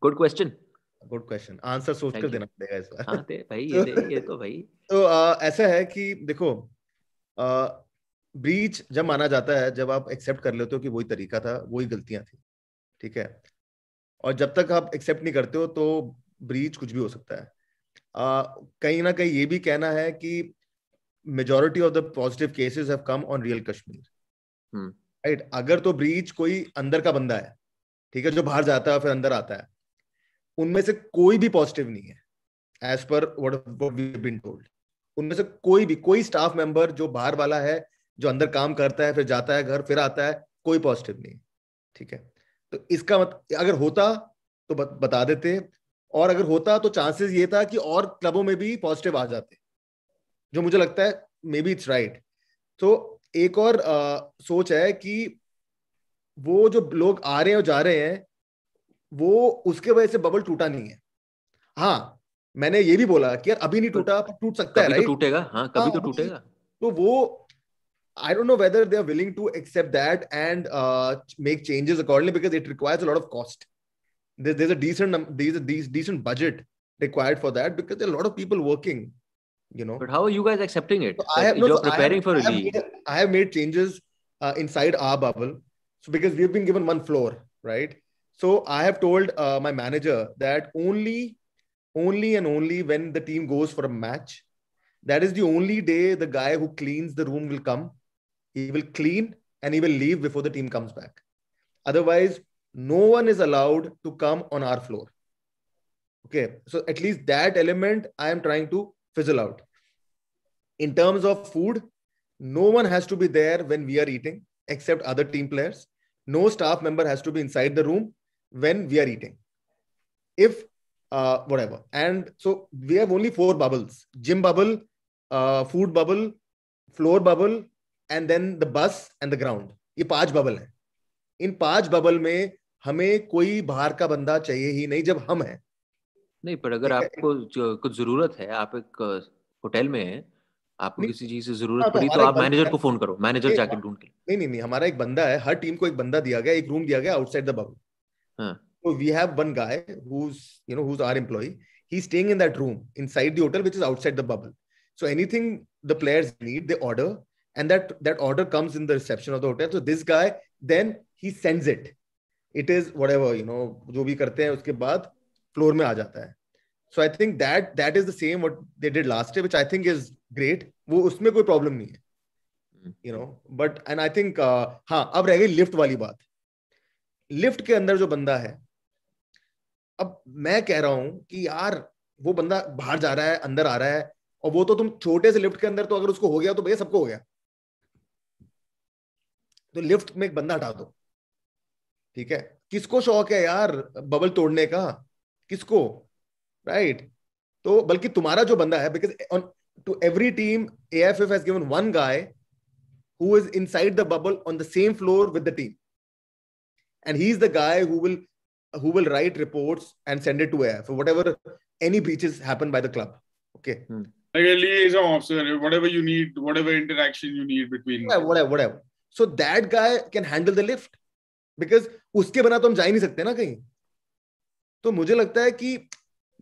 good question good question answer सोच कर देना पड़ेगा इस बार हाँ भाई ये, दे, ये तो भाई तो आ, ऐसा है कि देखो आ, ब्रीच जब माना जाता है जब आप एक्सेप्ट कर लेते हो कि वही तरीका था वही गलतियां थी ठीक है और जब तक आप एक्सेप्ट नहीं करते हो तो ब्रीच कुछ भी हो सकता है कहीं ना कहीं ये भी कहना है कि majority of the positive cases have come on Real Kashmir right अगर तो ब्रीच कोई अंदर का बंदा है ठीक है जो बाहर जाता है फिर अंदर आता है उनमें से कोई भी पॉजिटिव नहीं है एज पर बीन टोल्ड उनमें से कोई भी कोई स्टाफ मेंबर जो बाहर वाला है जो अंदर काम करता है फिर जाता है घर फिर आता है कोई पॉजिटिव नहीं ठीक है तो इसका मत अगर होता तो बता देते और अगर होता तो चांसेस ये था कि और क्लबों में भी पॉजिटिव आ जाते जो मुझे लगता है मे बी इट्स राइट तो एक और आ, सोच है कि वो जो लोग आ रहे हैं और जा रहे हैं वो उसके वजह से बबल टूटा नहीं है हाँ मैंने ये भी बोला कि यार अभी नहीं टूटा पर टूट सकता है तो टूटेगा हाँ कभी तो हाँ, टूटेगा तो वो I don't know whether they are willing to accept that and uh, make changes accordingly because it requires a lot of cost. there, there's a decent there's a decent budget required for that because there are a lot of people working you know but how are you guys accepting it so i have you're so preparing have, for a I league made, i have made changes uh, inside our bubble so because we've been given one floor right so i have told uh, my manager that only only and only when the team goes for a match that is the only day the guy who cleans the room will come he will clean and he will leave before the team comes back otherwise no one is allowed to come on our floor okay so at least that element i am trying to fizzle out in terms of food no one has to be there when we are eating except other team players no staff member has to be inside the room when we are eating if uh, whatever and so we have only four bubbles gym bubble uh, food bubble floor bubble and then the bus and the ground ये पांच bubble हैं इन पांच bubble में हमें कोई बाहर का बंदा चाहिए ही नहीं जब हम हैं नहीं पर अगर आपको कुछ जरूरत है आप एक होटल में है आपको किसी चीज से जरूरत हाँ, तो पड़ी तो आप मैनेजर को फोन करो मैनेजर जाके ढूंढ के नहीं नहीं नहीं हमारा एक बंदा है हर टीम को एक बंदा दिया गया एक रूम दिया गया आउटसाइड द बबल तो we have one guy whose you know whose are employee he staying in that room inside the hotel which is outside the bubble so anything the players need they order and that that order comes in the reception of the hotel so this guy then he sends it it is whatever you know जो भी करते हैं उसके बाद floor में आ जाता है so I think that that is the same what they did last which I think is great वो उसमें कोई प्रॉब्लम नहीं है you know but and I think हाँ अब रह गई लिफ्ट वाली बात लिफ्ट के अंदर जो बंदा है अब मैं कह रहा हूं कि यार वो बंदा बाहर जा रहा है अंदर आ रहा है और वो तो तुम छोटे से लिफ्ट के अंदर तो अगर उसको हो गया तो भैया सबको हो गया तो लिफ्ट में एक बंदा हटा दो ठीक है किसको शौक है यार बबल तोड़ने का किसको राइट right? तो बल्कि तुम्हारा जो बंदा है because on to every team A F F has given one guy who is inside the bubble on the same floor with the team and he is the guy who will who will write reports and send it to AF for whatever any breaches happen by the club. Okay. Hmm. Like a liaison officer, whatever you need, whatever interaction you need between. Yeah, whatever, whatever. So that guy can handle the lift. Because उसके बिना तो हम जा ही नहीं सकते ना कहीं तो मुझे लगता है कि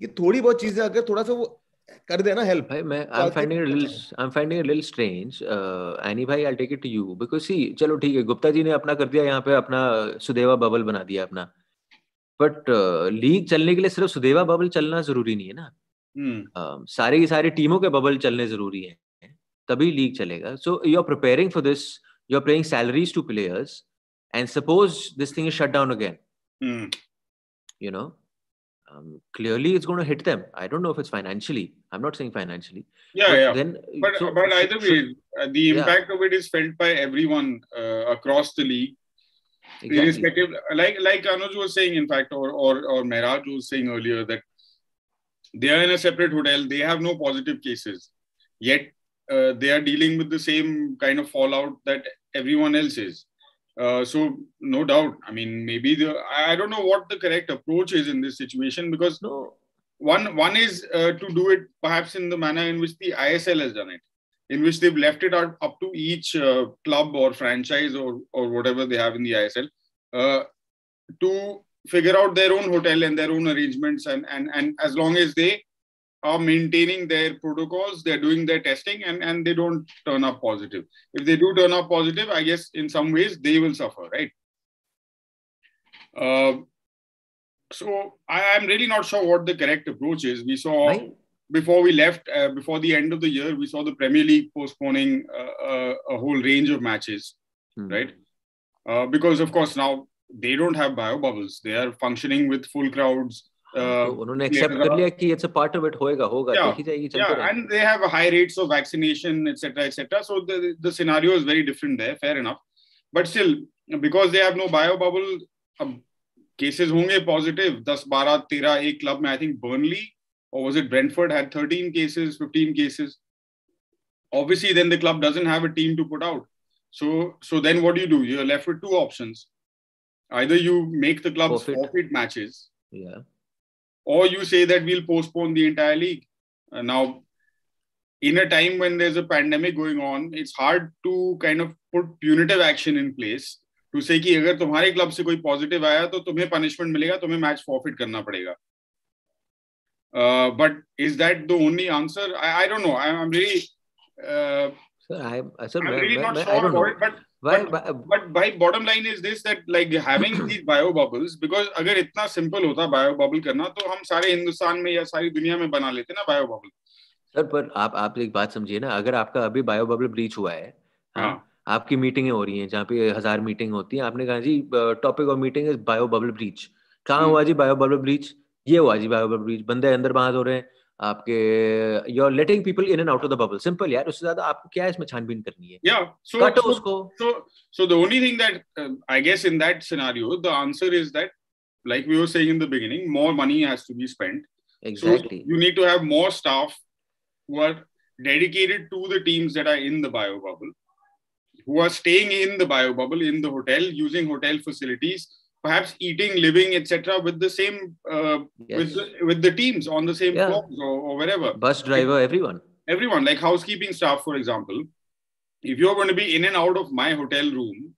ये थोड़ी बहुत चीजें अगर थोड़ा सा वो कर देना हेल्प भाई मैं I am finding it little I am finding a little strange any भाई I take it to you because see चलो ठीक है गुप्ता जी ने अपना कर दिया यहां पे अपना सुदेवा बबल बना दिया अपना बट लीग uh, चलने के लिए सिर्फ सुदेवा बबल चलना जरूरी नहीं है ना hmm. सारे की सारी टीमों के बबल चलने जरूरी है तभी लीग चलेगा so you are preparing for this you are paying salaries to players and suppose this thing is shut down again mm. you know um, clearly it's going to hit them i don't know if it's financially i'm not saying financially yeah but yeah then but, so, but either way should, uh, the impact yeah. of it is felt by everyone uh, across the league exactly. irrespective like like anuj was saying in fact or or or Mehraj was saying earlier that they are in a separate hotel they have no positive cases yet uh, they are dealing with the same kind of fallout that everyone else is uh, so no doubt. I mean, maybe the I don't know what the correct approach is in this situation because no. one one is uh, to do it perhaps in the manner in which the ISL has done it, in which they've left it out up to each uh, club or franchise or or whatever they have in the ISL uh, to figure out their own hotel and their own arrangements and and and as long as they are maintaining their protocols, they're doing their testing, and, and they don't turn up positive. If they do turn up positive, I guess in some ways they will suffer, right? Uh, so I, am really not sure what the correct approach is. We saw right. before we left, uh, before the end of the year, we saw the Premier League postponing uh, uh a whole range of matches, hmm. right? Uh, because of course now they don't have bio bubbles; they are functioning with full crowds and uh, उन्होंने accept कर लिया कि it's a part of it होएगा होगा देखी जाएगी चलते रहेगा and they have high rates of vaccination etcetera etcetera so the the scenario is very different there fair enough but still because they have no bio bubble अब cases होंगे positive 10 12 13 एक club में I think Burnley or was it Brentford had 13 cases, 15 cases. Obviously, then the club doesn't have a team to put out. So, so then what do you do? You're left with two options. Either you make the club forfeit, forfeit matches, yeah. or you say that we'll postpone the entire league. Uh, now, in a time when there's a pandemic going on, it's hard to kind of put punitive action in place to say कि अगर तुम्हारे club से कोई positive आया तो तुम्हें punishment मिलेगा तुम्हें मैच फॉरफिट करना पड़ेगा but is that the only answer I don't know I am really I am really not sure about it but Why, but, uh, but by bottom line is this that like having these bio bubbles because अगर इतना simple होता bio bubble करना तो हम सारे हिंदुस्तान में या सारी दुनिया में बना लेते ना bio bubble सर पर आप आप एक बात समझिए ना अगर आपका अभी बायो बबल ब्रीच हुआ है हाँ, हाँ। आपकी मीटिंगें हो रही हैं जहाँ पे हजार मीटिंग होती है आपने कहा जी topic of meeting is bio bubble breach कहाँ हुआ जी बायो बबल ब्रीच ये हुआ जी बायो बबल ब्रीच बंदे अंदर बाहर हो रहे हैं आपके you are letting people in and out of the bubble simple यार उससे ज्यादा आपको क्या इसमें छानबीन करनी है या सो कटो उसको so so the only thing that I guess in that scenario the answer is that like we were saying in the beginning more money has to be spent exactly you need to have more staff who are dedicated to the teams that are in the bio bubble who are staying in the bio bubble in the hotel using hotel facilities perhaps eating, living, etc., with the same uh, yes. with the, with the teams on the same yeah. or, or, wherever. Bus driver, like, everyone. Everyone, like housekeeping staff, for example. If you're going to be in and out of my hotel room,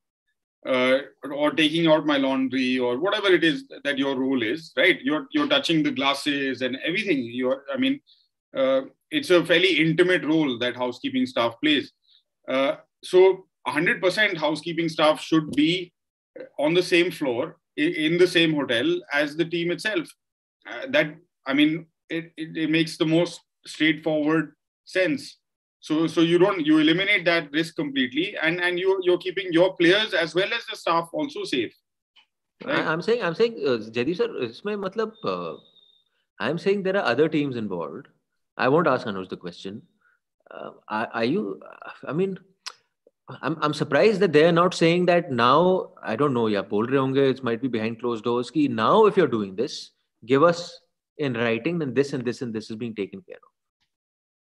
uh, or taking out my laundry or whatever it is that your role is, right? You're you're touching the glasses and everything. You're, I mean, uh, it's a fairly intimate role that housekeeping staff plays. Uh, so 100% housekeeping staff should be on the same floor in the same hotel as the team itself. Uh, that I mean, it, it, it, makes the most straightforward sense. So so you don't you eliminate that risk completely, and and you you're keeping your players as well as the staff also safe. Right? I, am saying I'm saying uh, sir, इसमें मतलब uh, I'm saying there are other teams involved. I won't ask Anuj the question. Uh, are, are you? I mean, I'm, I'm surprised that they're not saying that now. I don't know. Yeah, bol rahe it might be behind closed doors. Ki now, if you're doing this, give us in writing, then this and this and this is being taken care of.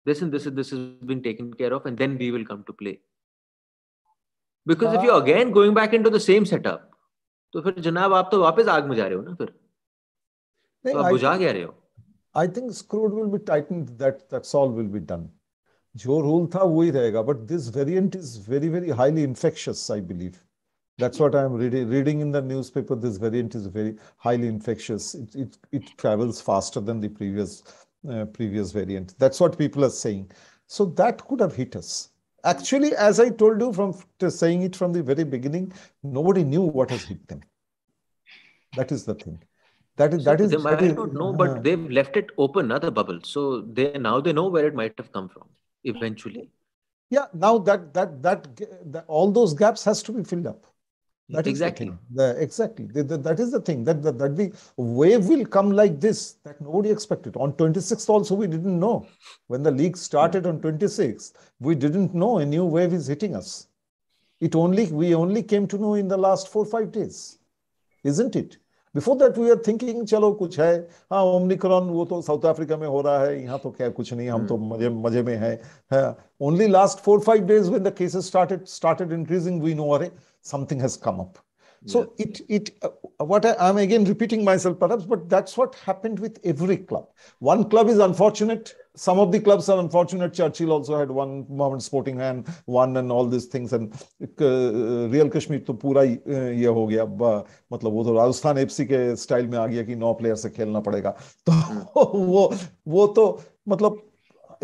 This and this and this is being taken care of, and then we will come to play. Because uh, if you're again going back into the same setup, so फिर जनाब आप तो वापस आग में जा रहे हो ना फिर बुझा क्या रहे हो I think screw will be tightened. That that's all will be done. जो रूल था वही रहेगा but this variant is very very highly infectious I believe That's what I'm reading, reading in the newspaper. This variant is very highly infectious. It, it, travels faster than the previous uh, previous variant. That's what people are saying. So that could have hit us. Actually, as I told you from saying it from the very beginning, nobody knew what has hit them. That is the thing. That is so that is. They might not know, but uh-huh. they've left it open, other bubble. So they now they know where it might have come from eventually yeah now that that that, that all those gaps has to be filled up that exactly the, the exactly the, the, that is the thing that that, that the wave will come like this that nobody expected on 26th also we didn't know when the league started on 26th we didn't know a new wave is hitting us it only we only came to know in the last four five days isn't it before that we are thinking चलो कुछ है हाँ Omicron वो तो south Africa में हो रहा है यहाँ तो क्या कुछ नहीं हम तो हम्म। मजे मजे में है only last four five days when the cases started started increasing we know अरे something has come up so yes. it it uh, what I, i'm again repeating myself perhaps but that's what happened with every club one club is unfortunate some of the clubs are unfortunate. Churchill also had one Mohammed Sporting hand one and all these things. And uh, Real Kashmir, तो पूरा ही ये हो गया मतलब वो तो Rajasthan FC के style में आ गया कि नौ प्लेयर से खेलना पड़ेगा तो वो वो तो मतलब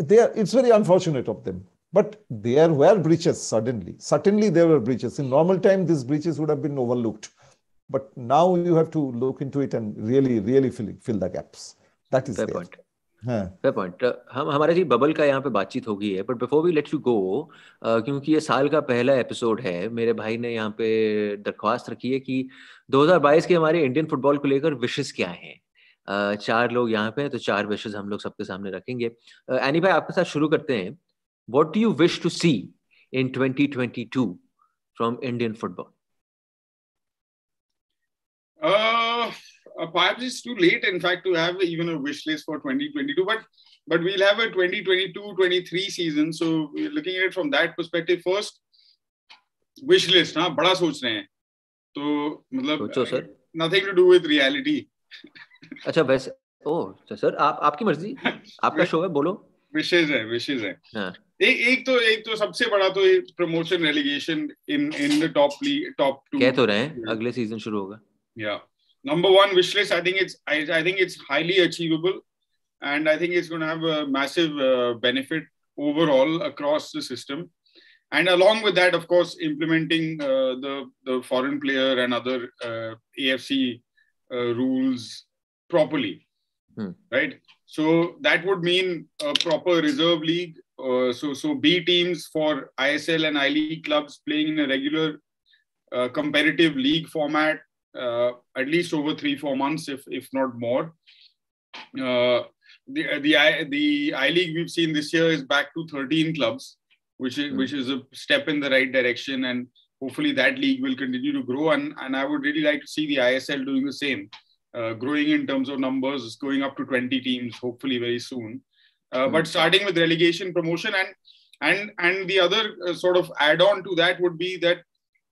they are, it's very unfortunate of them. But there were breaches suddenly. Certainly there were breaches. In normal time, these breaches would have been overlooked. But now you have to look into it and really, really fill, fill the gaps. That is Fair there. Point. Fair हाँ। Point uh, हम हमारे जी bubble का यहाँ पे बातचीत हो गई है but before we let you go क्योंकि ये साल का पहला एपिसोड है मेरे भाई ने यहाँ पे दरख्वास्त रखी है कि 2022 के हमारे इंडियन फुटबॉल को लेकर विशेष क्या हैं uh, चार लोग यहाँ पे हैं तो चार विशेष हम लोग सबके सामने रखेंगे uh, एनी भाई आपके साथ शुरू करते हैं what do you wish to see in twenty twenty two from Indian football perhaps it's too late, in fact, to have even a wish list for 2022. But but we'll have a 2022-23 season. So we're looking at it from that perspective, first wish list. हाँ Bada soch rahe hain. तो matlab, Socho, sir. Nothing to do with reality. अच्छा वैसे ओ sir आप आपकी मर्जी आपका show है बोलो. विशेष है विशेष है. हाँ. एक एक तो एक तो सबसे बड़ा तो promotion relegation in in the top top two कह तो रहे हैं अगले सीजन शुरू होगा या yeah. number one wish list. I think it's I, I think it's highly achievable, and I think it's going to have a massive uh, benefit overall across the system. And along with that, of course, implementing uh, the the foreign player and other uh, AFC uh, rules properly, hmm. right? So that would mean a proper reserve league. Uh, so so B teams for ISL and I League clubs playing in a regular uh, competitive league format uh, at least over three, four months, if, if not more. Uh, the, the, I, the I League we've seen this year is back to 13 clubs, which is, mm which is a step in the right direction. And hopefully that league will continue to grow. And, and I would really like to see the ISL doing the same, uh, growing in terms of numbers, going up to 20 teams, hopefully very soon. Uh, mm But starting with relegation, promotion, and and and the other uh, sort of add on to that would be that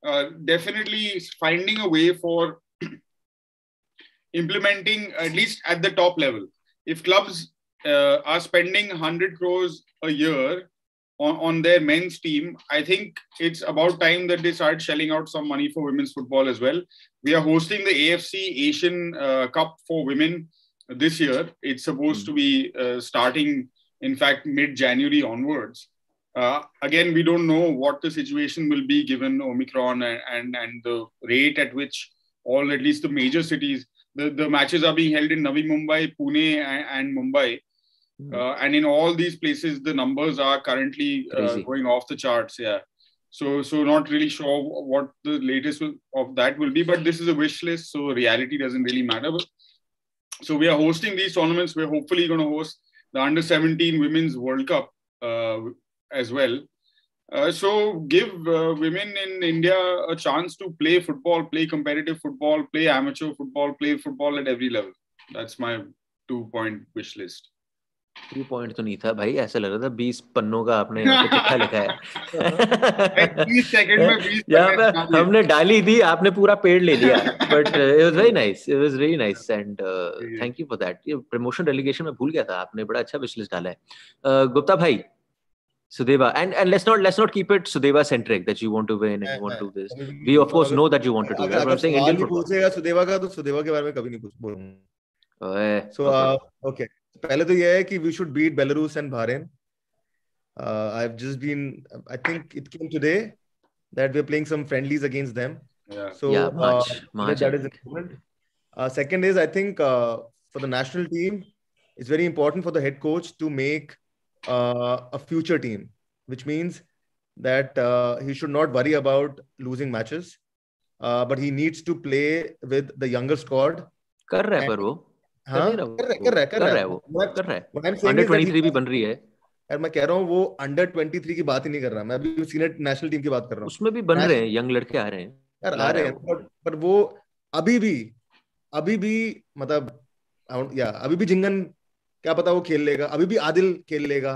uh, definitely finding a way for implementing at least at the top level. If clubs uh, are spending 100 crores a year on, on their men's team, I think it's about time that they start shelling out some money for women's football as well. We are hosting the AFC Asian uh, Cup for women this year. It's supposed mm. to be uh, starting, in fact, mid January onwards. Uh, again, we don't know what the situation will be given Omicron and, and, and the rate at which all, at least the major cities, the, the matches are being held in Navi Mumbai, Pune, and, and Mumbai. Mm. Uh, and in all these places, the numbers are currently uh, going off the charts. Yeah. So, so not really sure what the latest of that will be, but this is a wish list, so reality doesn't really matter. so we are hosting these tournaments. We're hopefully going to host the Under 17 Women's World Cup uh, as well. Uh, so give uh, women in India a chance to play football, play competitive football, play amateur football, play football at every level. That's my two point wish list. Three point तो नहीं था भाई ऐसा लग रहा था बीस पन्नों का आपने यहाँ पे चिट्ठा लिखा है बीस सेकंड में बीस यहाँ पे हमने डाली थी आपने पूरा पेड़ ले लिया but it was very nice it was very nice and thank you for that ये प्रमोशन डेलीगेशन में भूल गया था आपने बड़ा अच्छा विशलिस्ट डाला है गुप्ता भाई Sudeva, and and let's not let's not keep it Sudeva centric that you want to win and you want to do this. We of course know that you want to do that. But I'm saying Indian football. Sudeva का Sudeva So uh, okay, पहले तो we should beat Belarus and Bahrain. Uh, I've just been, I think it came today that we're playing some friendlies against them. So uh, that is important. second is I think for the national team, it's very important for the head coach to make uh, a future team, which means that uh, he should not worry about losing matches, uh, but he needs to play with the younger squad. कर रहा है पर वो हाँ कर रहा है कर रहा है कर रहा है वो कर रहा है अंडर 23 भी बन रही है यार मैं कह रहा हूँ वो अंडर 23 की बात ही नहीं कर रहा मैं अभी सीनियर नेशनल टीम की बात कर रहा हूँ उसमें भी बन रहे हैं यंग लड़के आ रहे हैं यार आ रहे हैं पर वो अभी भी अभी भी मतलब या अभी भी जिंगन क्या पता वो खेल लेगा अभी भी आदिल खेल लेगा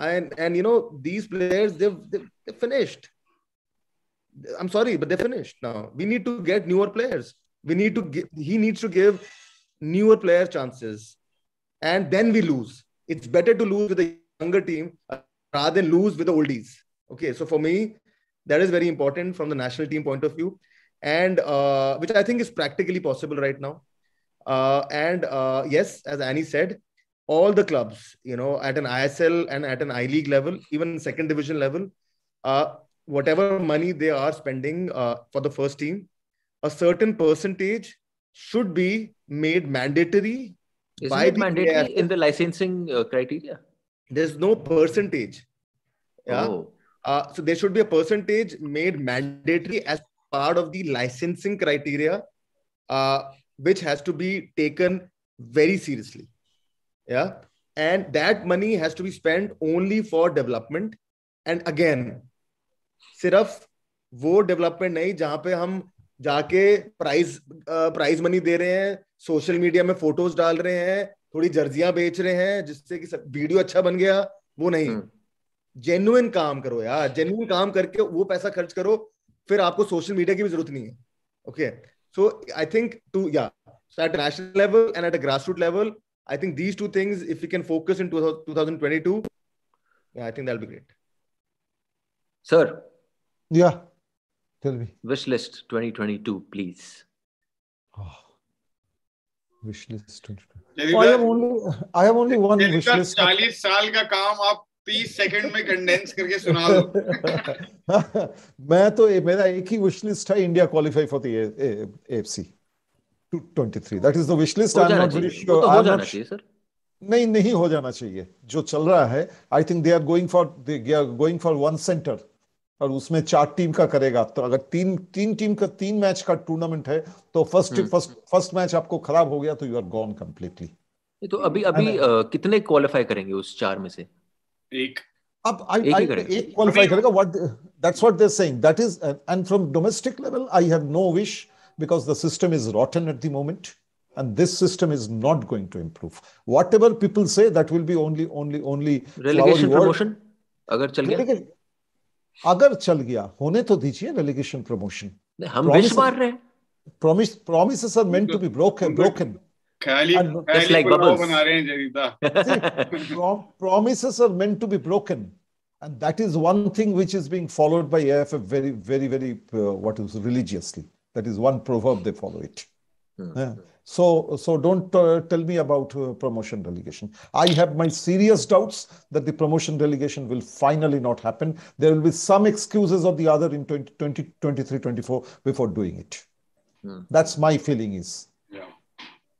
and and you know these players they finished I'm sorry, but they're finished now. We need to get newer players. We need to give, he needs to give newer player chances. And then we lose. It's better to lose with a younger team rather than lose with the oldies. Okay, so for me, that is very important from the national team point of view, and uh, which I think is practically possible right now. Uh, and uh, yes, as Annie said, all the clubs, you know, at an ISL and at an I League level, even second division level, uh, whatever money they are spending uh, for the first team, a certain percentage should be made mandatory. Isn't by it mandatory in the licensing uh, criteria? There's no percentage. Yeah. Oh. Uh, so there should be a percentage made mandatory as part of the licensing criteria, uh, which has to be taken very seriously. yeah and that money has to be spent only for development and again सिर्फ वो development नहीं जहां hum हम जाके prize prize money दे रहे हैं social media में photos डाल रहे हैं थोड़ी जर्जियां बेच रहे हैं जिससे कि वीडियो अच्छा बन गया वो नहीं जेन्युन काम करो यार जेन्युन काम करके वो पैसा खर्च करो फिर आपको सोशल मीडिया की भी जरूरत नहीं है okay so I think to या at national level and at a grass root level I think these two things, if we can focus in 2022, yeah, I think that'll be great. Sir. Yeah. Tell me. Wish list 2022, please. Oh. Wish list 2022. I have only, I have only one wish list. 40 साल का काम आप 30 second में condense करके सुना दो मैं तो मेरा एक ही विश लिस्ट है India qualify for the AFC 223 that is the wish list I am not very sure I am not sir नहीं नहीं हो जाना चाहिए जो चल रहा है I think they are going for they are going for one centre और उसमें चार टीम का करेगा तो अगर तीन तीन टीम का तीन मैच का टूर्नामेंट है तो फर्स्ट फर्स्ट फर्स्ट मैच आपको खराब हो गया तो यू आर गॉन कंप्लीटली तो अभी अभी आ, कितने क्वालिफाई करेंगे उस चार में से एक अब आई आई एक क्वालिफाई करेगा what that's what they are saying that is and from domestic level I have no wish because the system is rotten at the moment and this system is not going to improve whatever people say that will be only only only relegation promotion agar chal gaya अगर चल गया होने तो दीजिए relegation promotion हम bench मार रहे हैं promise promises are meant to be broken broken ख्याली ख्याली बना रहे हैं जरीदा promises are meant to be broken and that is one thing which is being followed by AFF very, very, very uh, what is religiously. That is one proverb they follow it. Mm-hmm. Yeah. So, so don't uh, tell me about uh, promotion delegation. I have my serious doubts that the promotion delegation will finally not happen. There will be some excuses or the other in 20, 20 23, 24 before doing it. mm That's my feeling is. Yeah.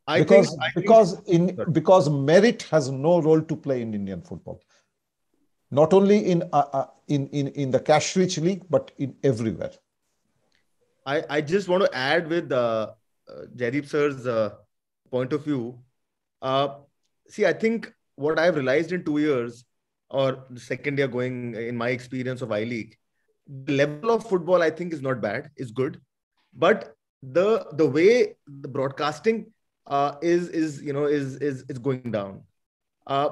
I because think, I because think... in because merit has no role to play in Indian football not only in, uh, uh, in, in, in the cash rich league, but in everywhere. I, I just want to add with uh, uh, sir's uh, point of view. Uh, see, I think what I've realized in two years or second year going in my experience of I League, the level of football I think is not bad, is good, but the the way the broadcasting uh, is is you know is is is going down. Uh,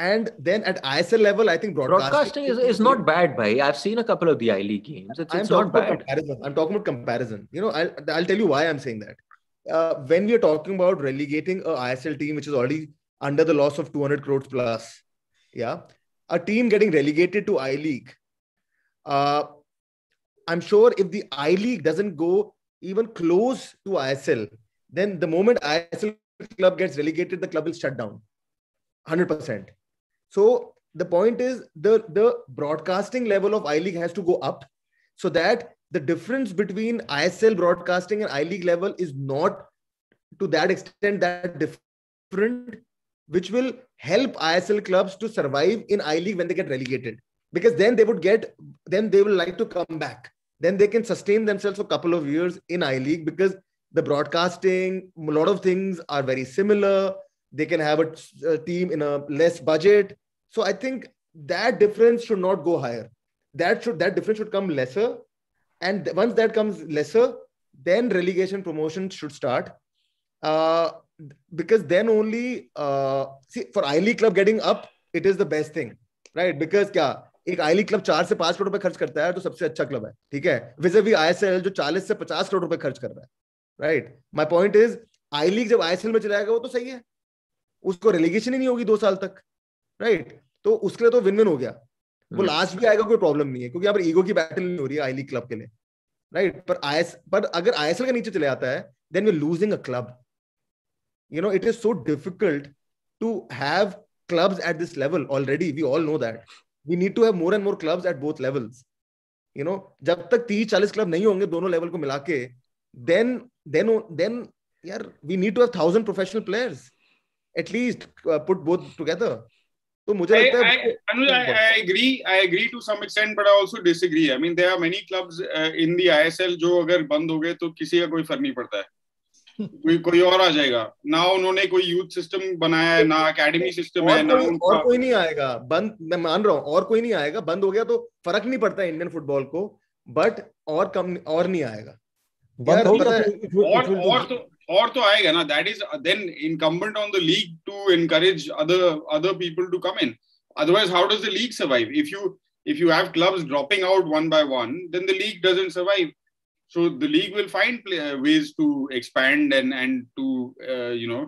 and then at ISL level, I think broadcasting, broadcasting is, is not bad, bhai. I've seen a couple of the I League games. It's, it's not bad. I'm talking about comparison. You know, I'll, I'll tell you why I'm saying that. Uh, when we are talking about relegating a ISL team, which is already under the loss of 200 crores plus, yeah, a team getting relegated to I League, uh, I'm sure if the I League doesn't go even close to ISL, then the moment ISL club gets relegated, the club will shut down, 100 percent so the point is the the broadcasting level of I League has to go up so that the difference between ISL broadcasting and I League level is not to that extent that different, which will help ISL clubs to survive in I League when they get relegated. Because then they would get, then they will like to come back. Then they can sustain themselves for a couple of years in I League because the broadcasting, a lot of things are very similar they can have a, a team in a less budget so i think that difference should not go higher that should that difference should come lesser and once that comes lesser then relegation promotion should start uh, because then only uh, see for i league club getting up it is the best thing right because kya एक आई league club चार से पांच करोड़ रुपए खर्च करता है तो सबसे अच्छा क्लब है ठीक है विजे वी जो चालीस से पचास करोड़ रुपए खर्च कर रहा है right my point is I league जब आई में चलाएगा वो तो सही है उसको रिलीगेशन ही नहीं होगी दो साल तक राइट तो उसके लिए तो विन विन हो गया वो लास्ट hmm. भी आएगा कोई प्रॉब्लम नहीं है क्योंकि यहाँ पर ईगो की बैटल नहीं हो रही है आई लीग क्लब के लिए राइट पर आई पर अगर आई के नीचे चले जाता है then we losing a club you know it is so difficult to have clubs at this level already we all know that we need to have more and more clubs at both levels you know जब तक तीस चालीस club नहीं होंगे दोनों level को मिला के देन देन देन यार we need to have thousand professional players at least put both together तो मुझे I, लगता है Anuj I agree I agree to some extent but I also disagree I mean there are many clubs in the ISL जो अगर बंद हो गए तो किसी का कोई फर्क नहीं पड़ता है कोई कोई और आ जाएगा ना उन्होंने कोई यूथ सिस्टम बनाया है ना एकेडमी सिस्टम है ना और कोई नहीं आएगा बंद मैं मान रहा हूं और कोई नहीं आएगा बंद हो गया तो फर्क नहीं पड़ता है इंडियन फुटबॉल को बट और कम और नहीं आएगा बंद होगा तो और और तो और तो आएगा ना that is then incumbent on the league to encourage other other people to come in otherwise how does the league survive if you if you have clubs dropping out one by one then the league doesn't survive so the league will find play, ways to expand and and to uh, you know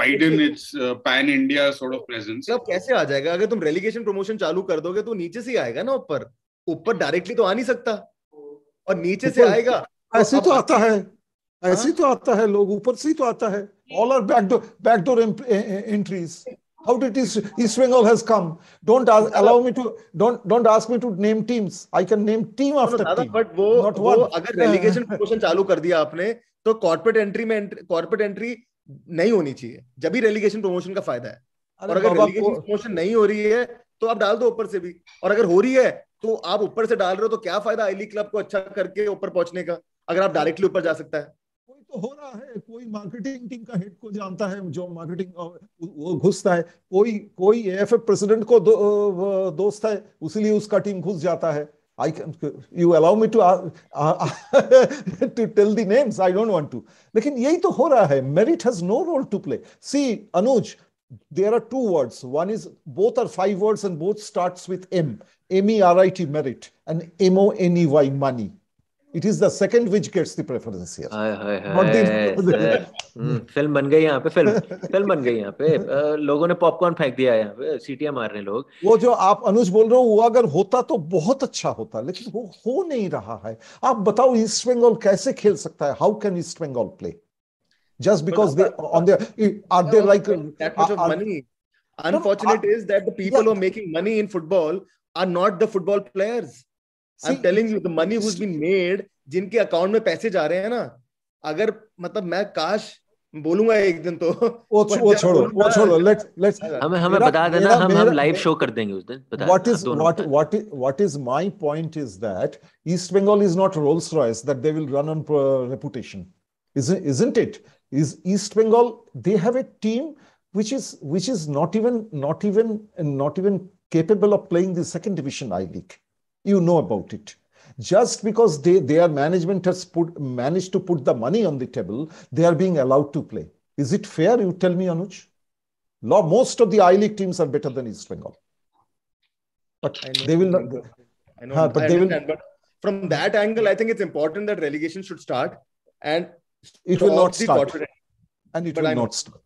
widen its uh, pan india sort of presence club कैसे आ जाएगा अगर तुम relegation promotion चालू कर दोगे तो नीचे से आएगा ना ऊपर ऊपर डायरेक्टली तो आ नहीं सकता और नीचे से आएगा ऐसे तो आता है ऐसे ही तो आता है लोग ऊपर से ही तो आता है all are backdoor backdoor entries how did East, East Bengal has come. Don't ask, allow me to don't don't ask me to name teams. I can name team after no, team. But वो, not वो one. अगर relegation promotion चालू कर दिया आपने तो corporate entry में corporate entry नहीं होनी चाहिए जब भी relegation promotion का फायदा है और अगर relegation promotion नहीं हो रही है तो आप डाल दो ऊपर से भी और अगर हो रही है तो आप ऊपर से डाल रहे हो तो क्या फायदा आई लीग क्लब को अच्छा करके ऊपर पहुंचने का अगर आप डायरेक्टली ऊपर जा सकता है हो रहा है कोई मार्केटिंग टीम का हेड को जानता है जो मार्केटिंग वो घुसता है कोई कोई एफ प्रेसिडेंट को दो, दोस्त है उसलिए उसका टीम घुस जाता है I can, you allow me to uh, uh, to tell the names. I don't want to. लेकिन यही तो हो रहा है. Merit has no role to play. See, Anuj, there are two words. One is both are five words and both starts with M. M E R I T merit and M O N E Y money. It is the second which gets the preference here hi hi hi film हम्म, बन गई यहाँ पे film film बन गई यहाँ पे लोगों ने पॉपकॉर्न फेंक दिया यहाँ पे सीटियां मार रहे लोग वो जो आप अनुज बोल रहे हो वो अगर होता तो बहुत अच्छा होता लेकिन वो हो नहीं रहा है आप बताओ ईस्ट बंगाल कैसे खेल सकता है how can East Bengal play just because they on their are they like that much of money unfortunate is that the people who are making money in football are not the football players I am telling you the money whose been made जिनके account में पैसे जा रहे हैं ना अगर मतलब मैं काश बोलूंगा एक दिन तो वो वो छोड़ो वो छोड़ो लेट्स लेट्स हमें हमें बता देना हम हम लाइव शो कर देंगे उस दिन बता what is what what is what is my point is that East Bengal is not Rolls Royce that they will run on reputation is isn't it is East Bengal they have a team which is which is not even not even not even capable of playing the second division i league you know about it just because they, their management has put, managed to put the money on the table, they are being allowed to play. Is it fair? You tell me, Anuj. Law, most of the I League teams are better than East Bengal, but they will not. I know, huh, but I they will. But from that angle, I think it's important that relegation should start, and it will not start. Confidence. And it but will I not start.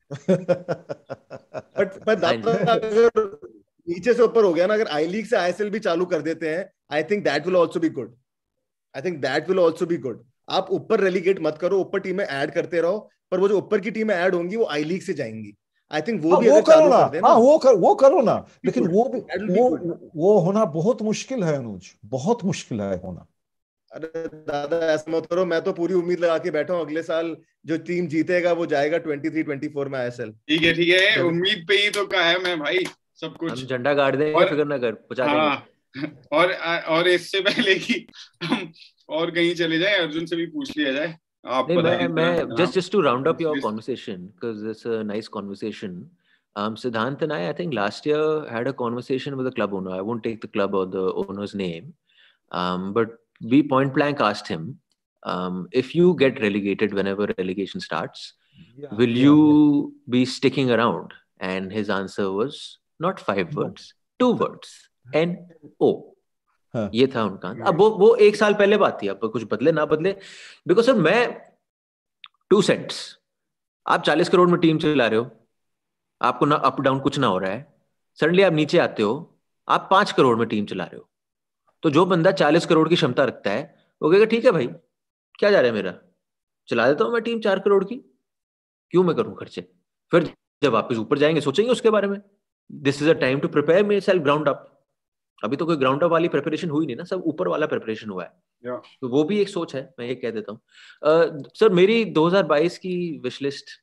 but but नीचे से ऊपर हो गया ना अगर आई league से ISL भी चालू I think that will also be good I think that will also be good आप ऊपर रेलीगेट मत करो ऊपर टीमें ऐड करते रहो पर वो जो ऊपर की टीमें ऐड होंगी वो आई लीग से जाएंगी आई थिंक वो आ, हाँ, भी वो करो ना कर हाँ वो कर वो करो ना लेकिन वो भी वो वो होना बहुत मुश्किल है अनुज बहुत मुश्किल है होना अरे दादा ऐसा मत करो मैं तो पूरी उम्मीद लगा के बैठा हूँ अगले साल जो टीम जीतेगा वो जाएगा 23 24 में आईएसएल ठीक है ठीक है उम्मीद पे ही तो कहा है मैं भाई सब कुछ झंडा गाड़ देंगे फिक्र ना कर पहुंचा हाँ। देंगे और और इससे पहले कि हम और कहीं चले जाए अर्जुन से भी पूछ लिया जाए आप मैं मैं just just to round up your conversation because it's a nice conversation Um, Siddhant and I, I think last year had a conversation with a club owner. I won't take the club or the owner's name, um, but we point blank asked him um, if you get relegated whenever relegation starts, yeah, will yeah, you yeah. be sticking around? And his answer was not five words, two words. N O हाँ. ये था उनका अब वो वो एक साल पहले बात थी अब कुछ बदले ना बदले बिकॉज सर मैं टू सेंट्स आप चालीस करोड़ में टीम चला रहे हो आपको ना अप डाउन कुछ ना हो रहा है सडनली आप नीचे आते हो आप पांच करोड़ में टीम चला रहे हो तो जो बंदा चालीस करोड़ की क्षमता रखता है वो कहेगा ठीक है भाई क्या जा रहा है मेरा चला देता हूँ मैं टीम चार करोड़ की क्यों मैं करूं खर्चे फिर जब वापस ऊपर जाएंगे सोचेंगे उसके बारे में this is a time to prepare myself ground up अभी तो कोई ग्राउंड अप वाली प्रिपरेशन हुई नहीं ना सब ऊपर वाला प्रिपरेशन हुआ है तो वो भी एक सोच है मैं ये कह देता हूँ सर मेरी 2022 की विशलिस्ट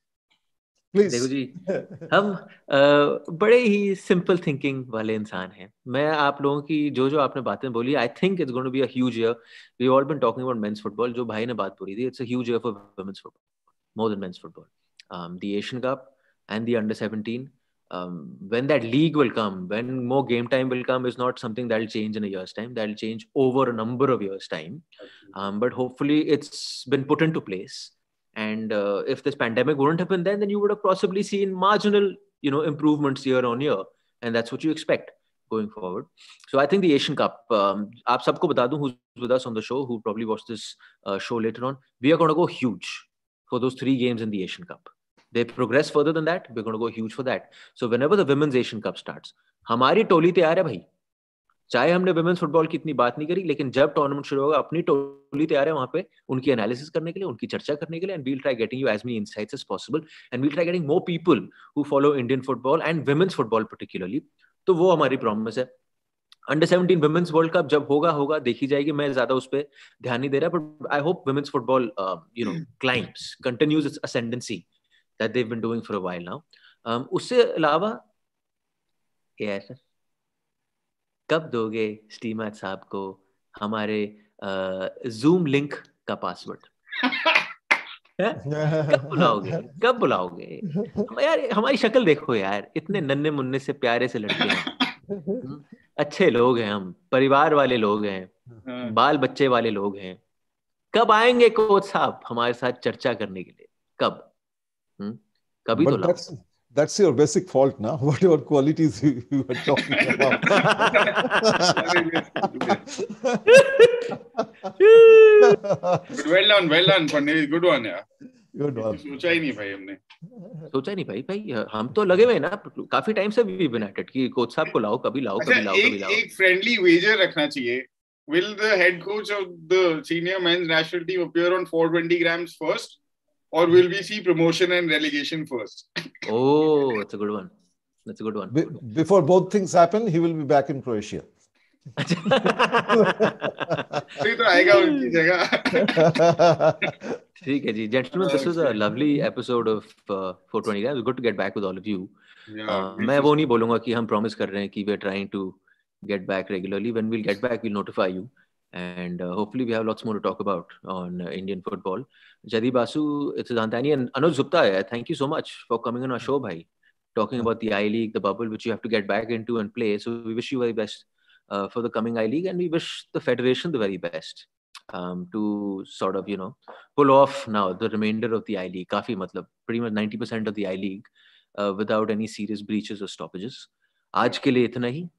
देखो जी हम uh, बड़े ही सिंपल थिंकिंग वाले इंसान हैं मैं आप लोगों की जो जो आपने बातें बोली I think it's going to be a huge year we all been talking about men's football जो भाई ने बात पूरी थी it's a huge year for women's football more than men's football the Asian cup and the under 17 um, when that league will come, when more game time will come, is not something that'll change in a year's time. That'll change over a number of years' time. Um, but hopefully, it's been put into place. And uh, if this pandemic wouldn't happen, then then you would have possibly seen marginal, you know, improvements year on year, and that's what you expect going forward. So I think the Asian Cup. Um, आप सबको बता who's with us on the show, who probably watched this uh, show later on. We are going to go huge for those three games in the Asian Cup. they progress further than that we're going to go huge for that so whenever the women's asian cup starts hamari toli तैयार है भाई चाहे हमने women's football की इतनी बात नहीं करी लेकिन जब टूर्नामेंट शुरू होगा अपनी टोली तैयार है वहां पे उनकी एनालिसिस करने के लिए उनकी चर्चा करने के लिए and we'll try getting you as many insights as possible and we'll try getting more people who follow Indian football and women's football particularly तो वो हमारी प्रॉमिस है under seventeen women's world cup जब होगा होगा देखी जाएगी मैं ज्यादा उस पर ध्यान नहीं दे रहा but I hope women's football you know climbs continues its ascendancy that they've been doing for a while now. Um, उससे अलावा यार yeah, कब दोगे स्टीमैट साहब को हमारे जूम uh, लिंक का पासवर्ड कब बुलाओगे कब बुलाओगे यार हमारी शक्ल देखो यार इतने नन्हे मुन्ने से प्यारे से लड़के हैं अच्छे लोग हैं हम परिवार वाले लोग हैं हाँ। बाल बच्चे वाले लोग हैं कब आएंगे कोच साहब हमारे साथ चर्चा करने के लिए कब हुँ? कभी But तो that's, that's your basic fault now whatever qualities you, you were talking about well done well done Pandit good one yeah सोचा ही नहीं भाई हमने सोचा ही नहीं भाई भाई हम तो लगे हुए ना काफी टाइम से भी यूनाइटेड की कोच साहब को लाओ कभी लाओ अच्छा, कभी लाओ एक, कभी लाओ एक फ्रेंडली वेजर रखना चाहिए will the head coach of the senior men's national team appear on 420 grams first or will we see promotion and relegation first? Oh, that's a good one. That's a good one. before both things happen, he will be back in Croatia. Gentlemen, this was a lovely episode of uh, 420 guys. It was good to get back with all of you. Uh, मैं वो नहीं बोलूंगा कि हम promise कर रहे हैं कि we are trying to get back regularly when we will get back we will and uh, hopefully we have lots more to talk about on uh, Indian football. Jadi Basu, it's Dhantani and Anuj Gupta. Thank you so much for coming on our show, bhai. Talking about the I League, the bubble which you have to get back into and play. So we wish you very best uh, for the coming I League, and we wish the federation the very best um, to sort of you know pull off now the remainder of the I League. Kafi matlab, pretty much 90% of the I League uh, without any serious breaches or stoppages. आज के लिए इतना ही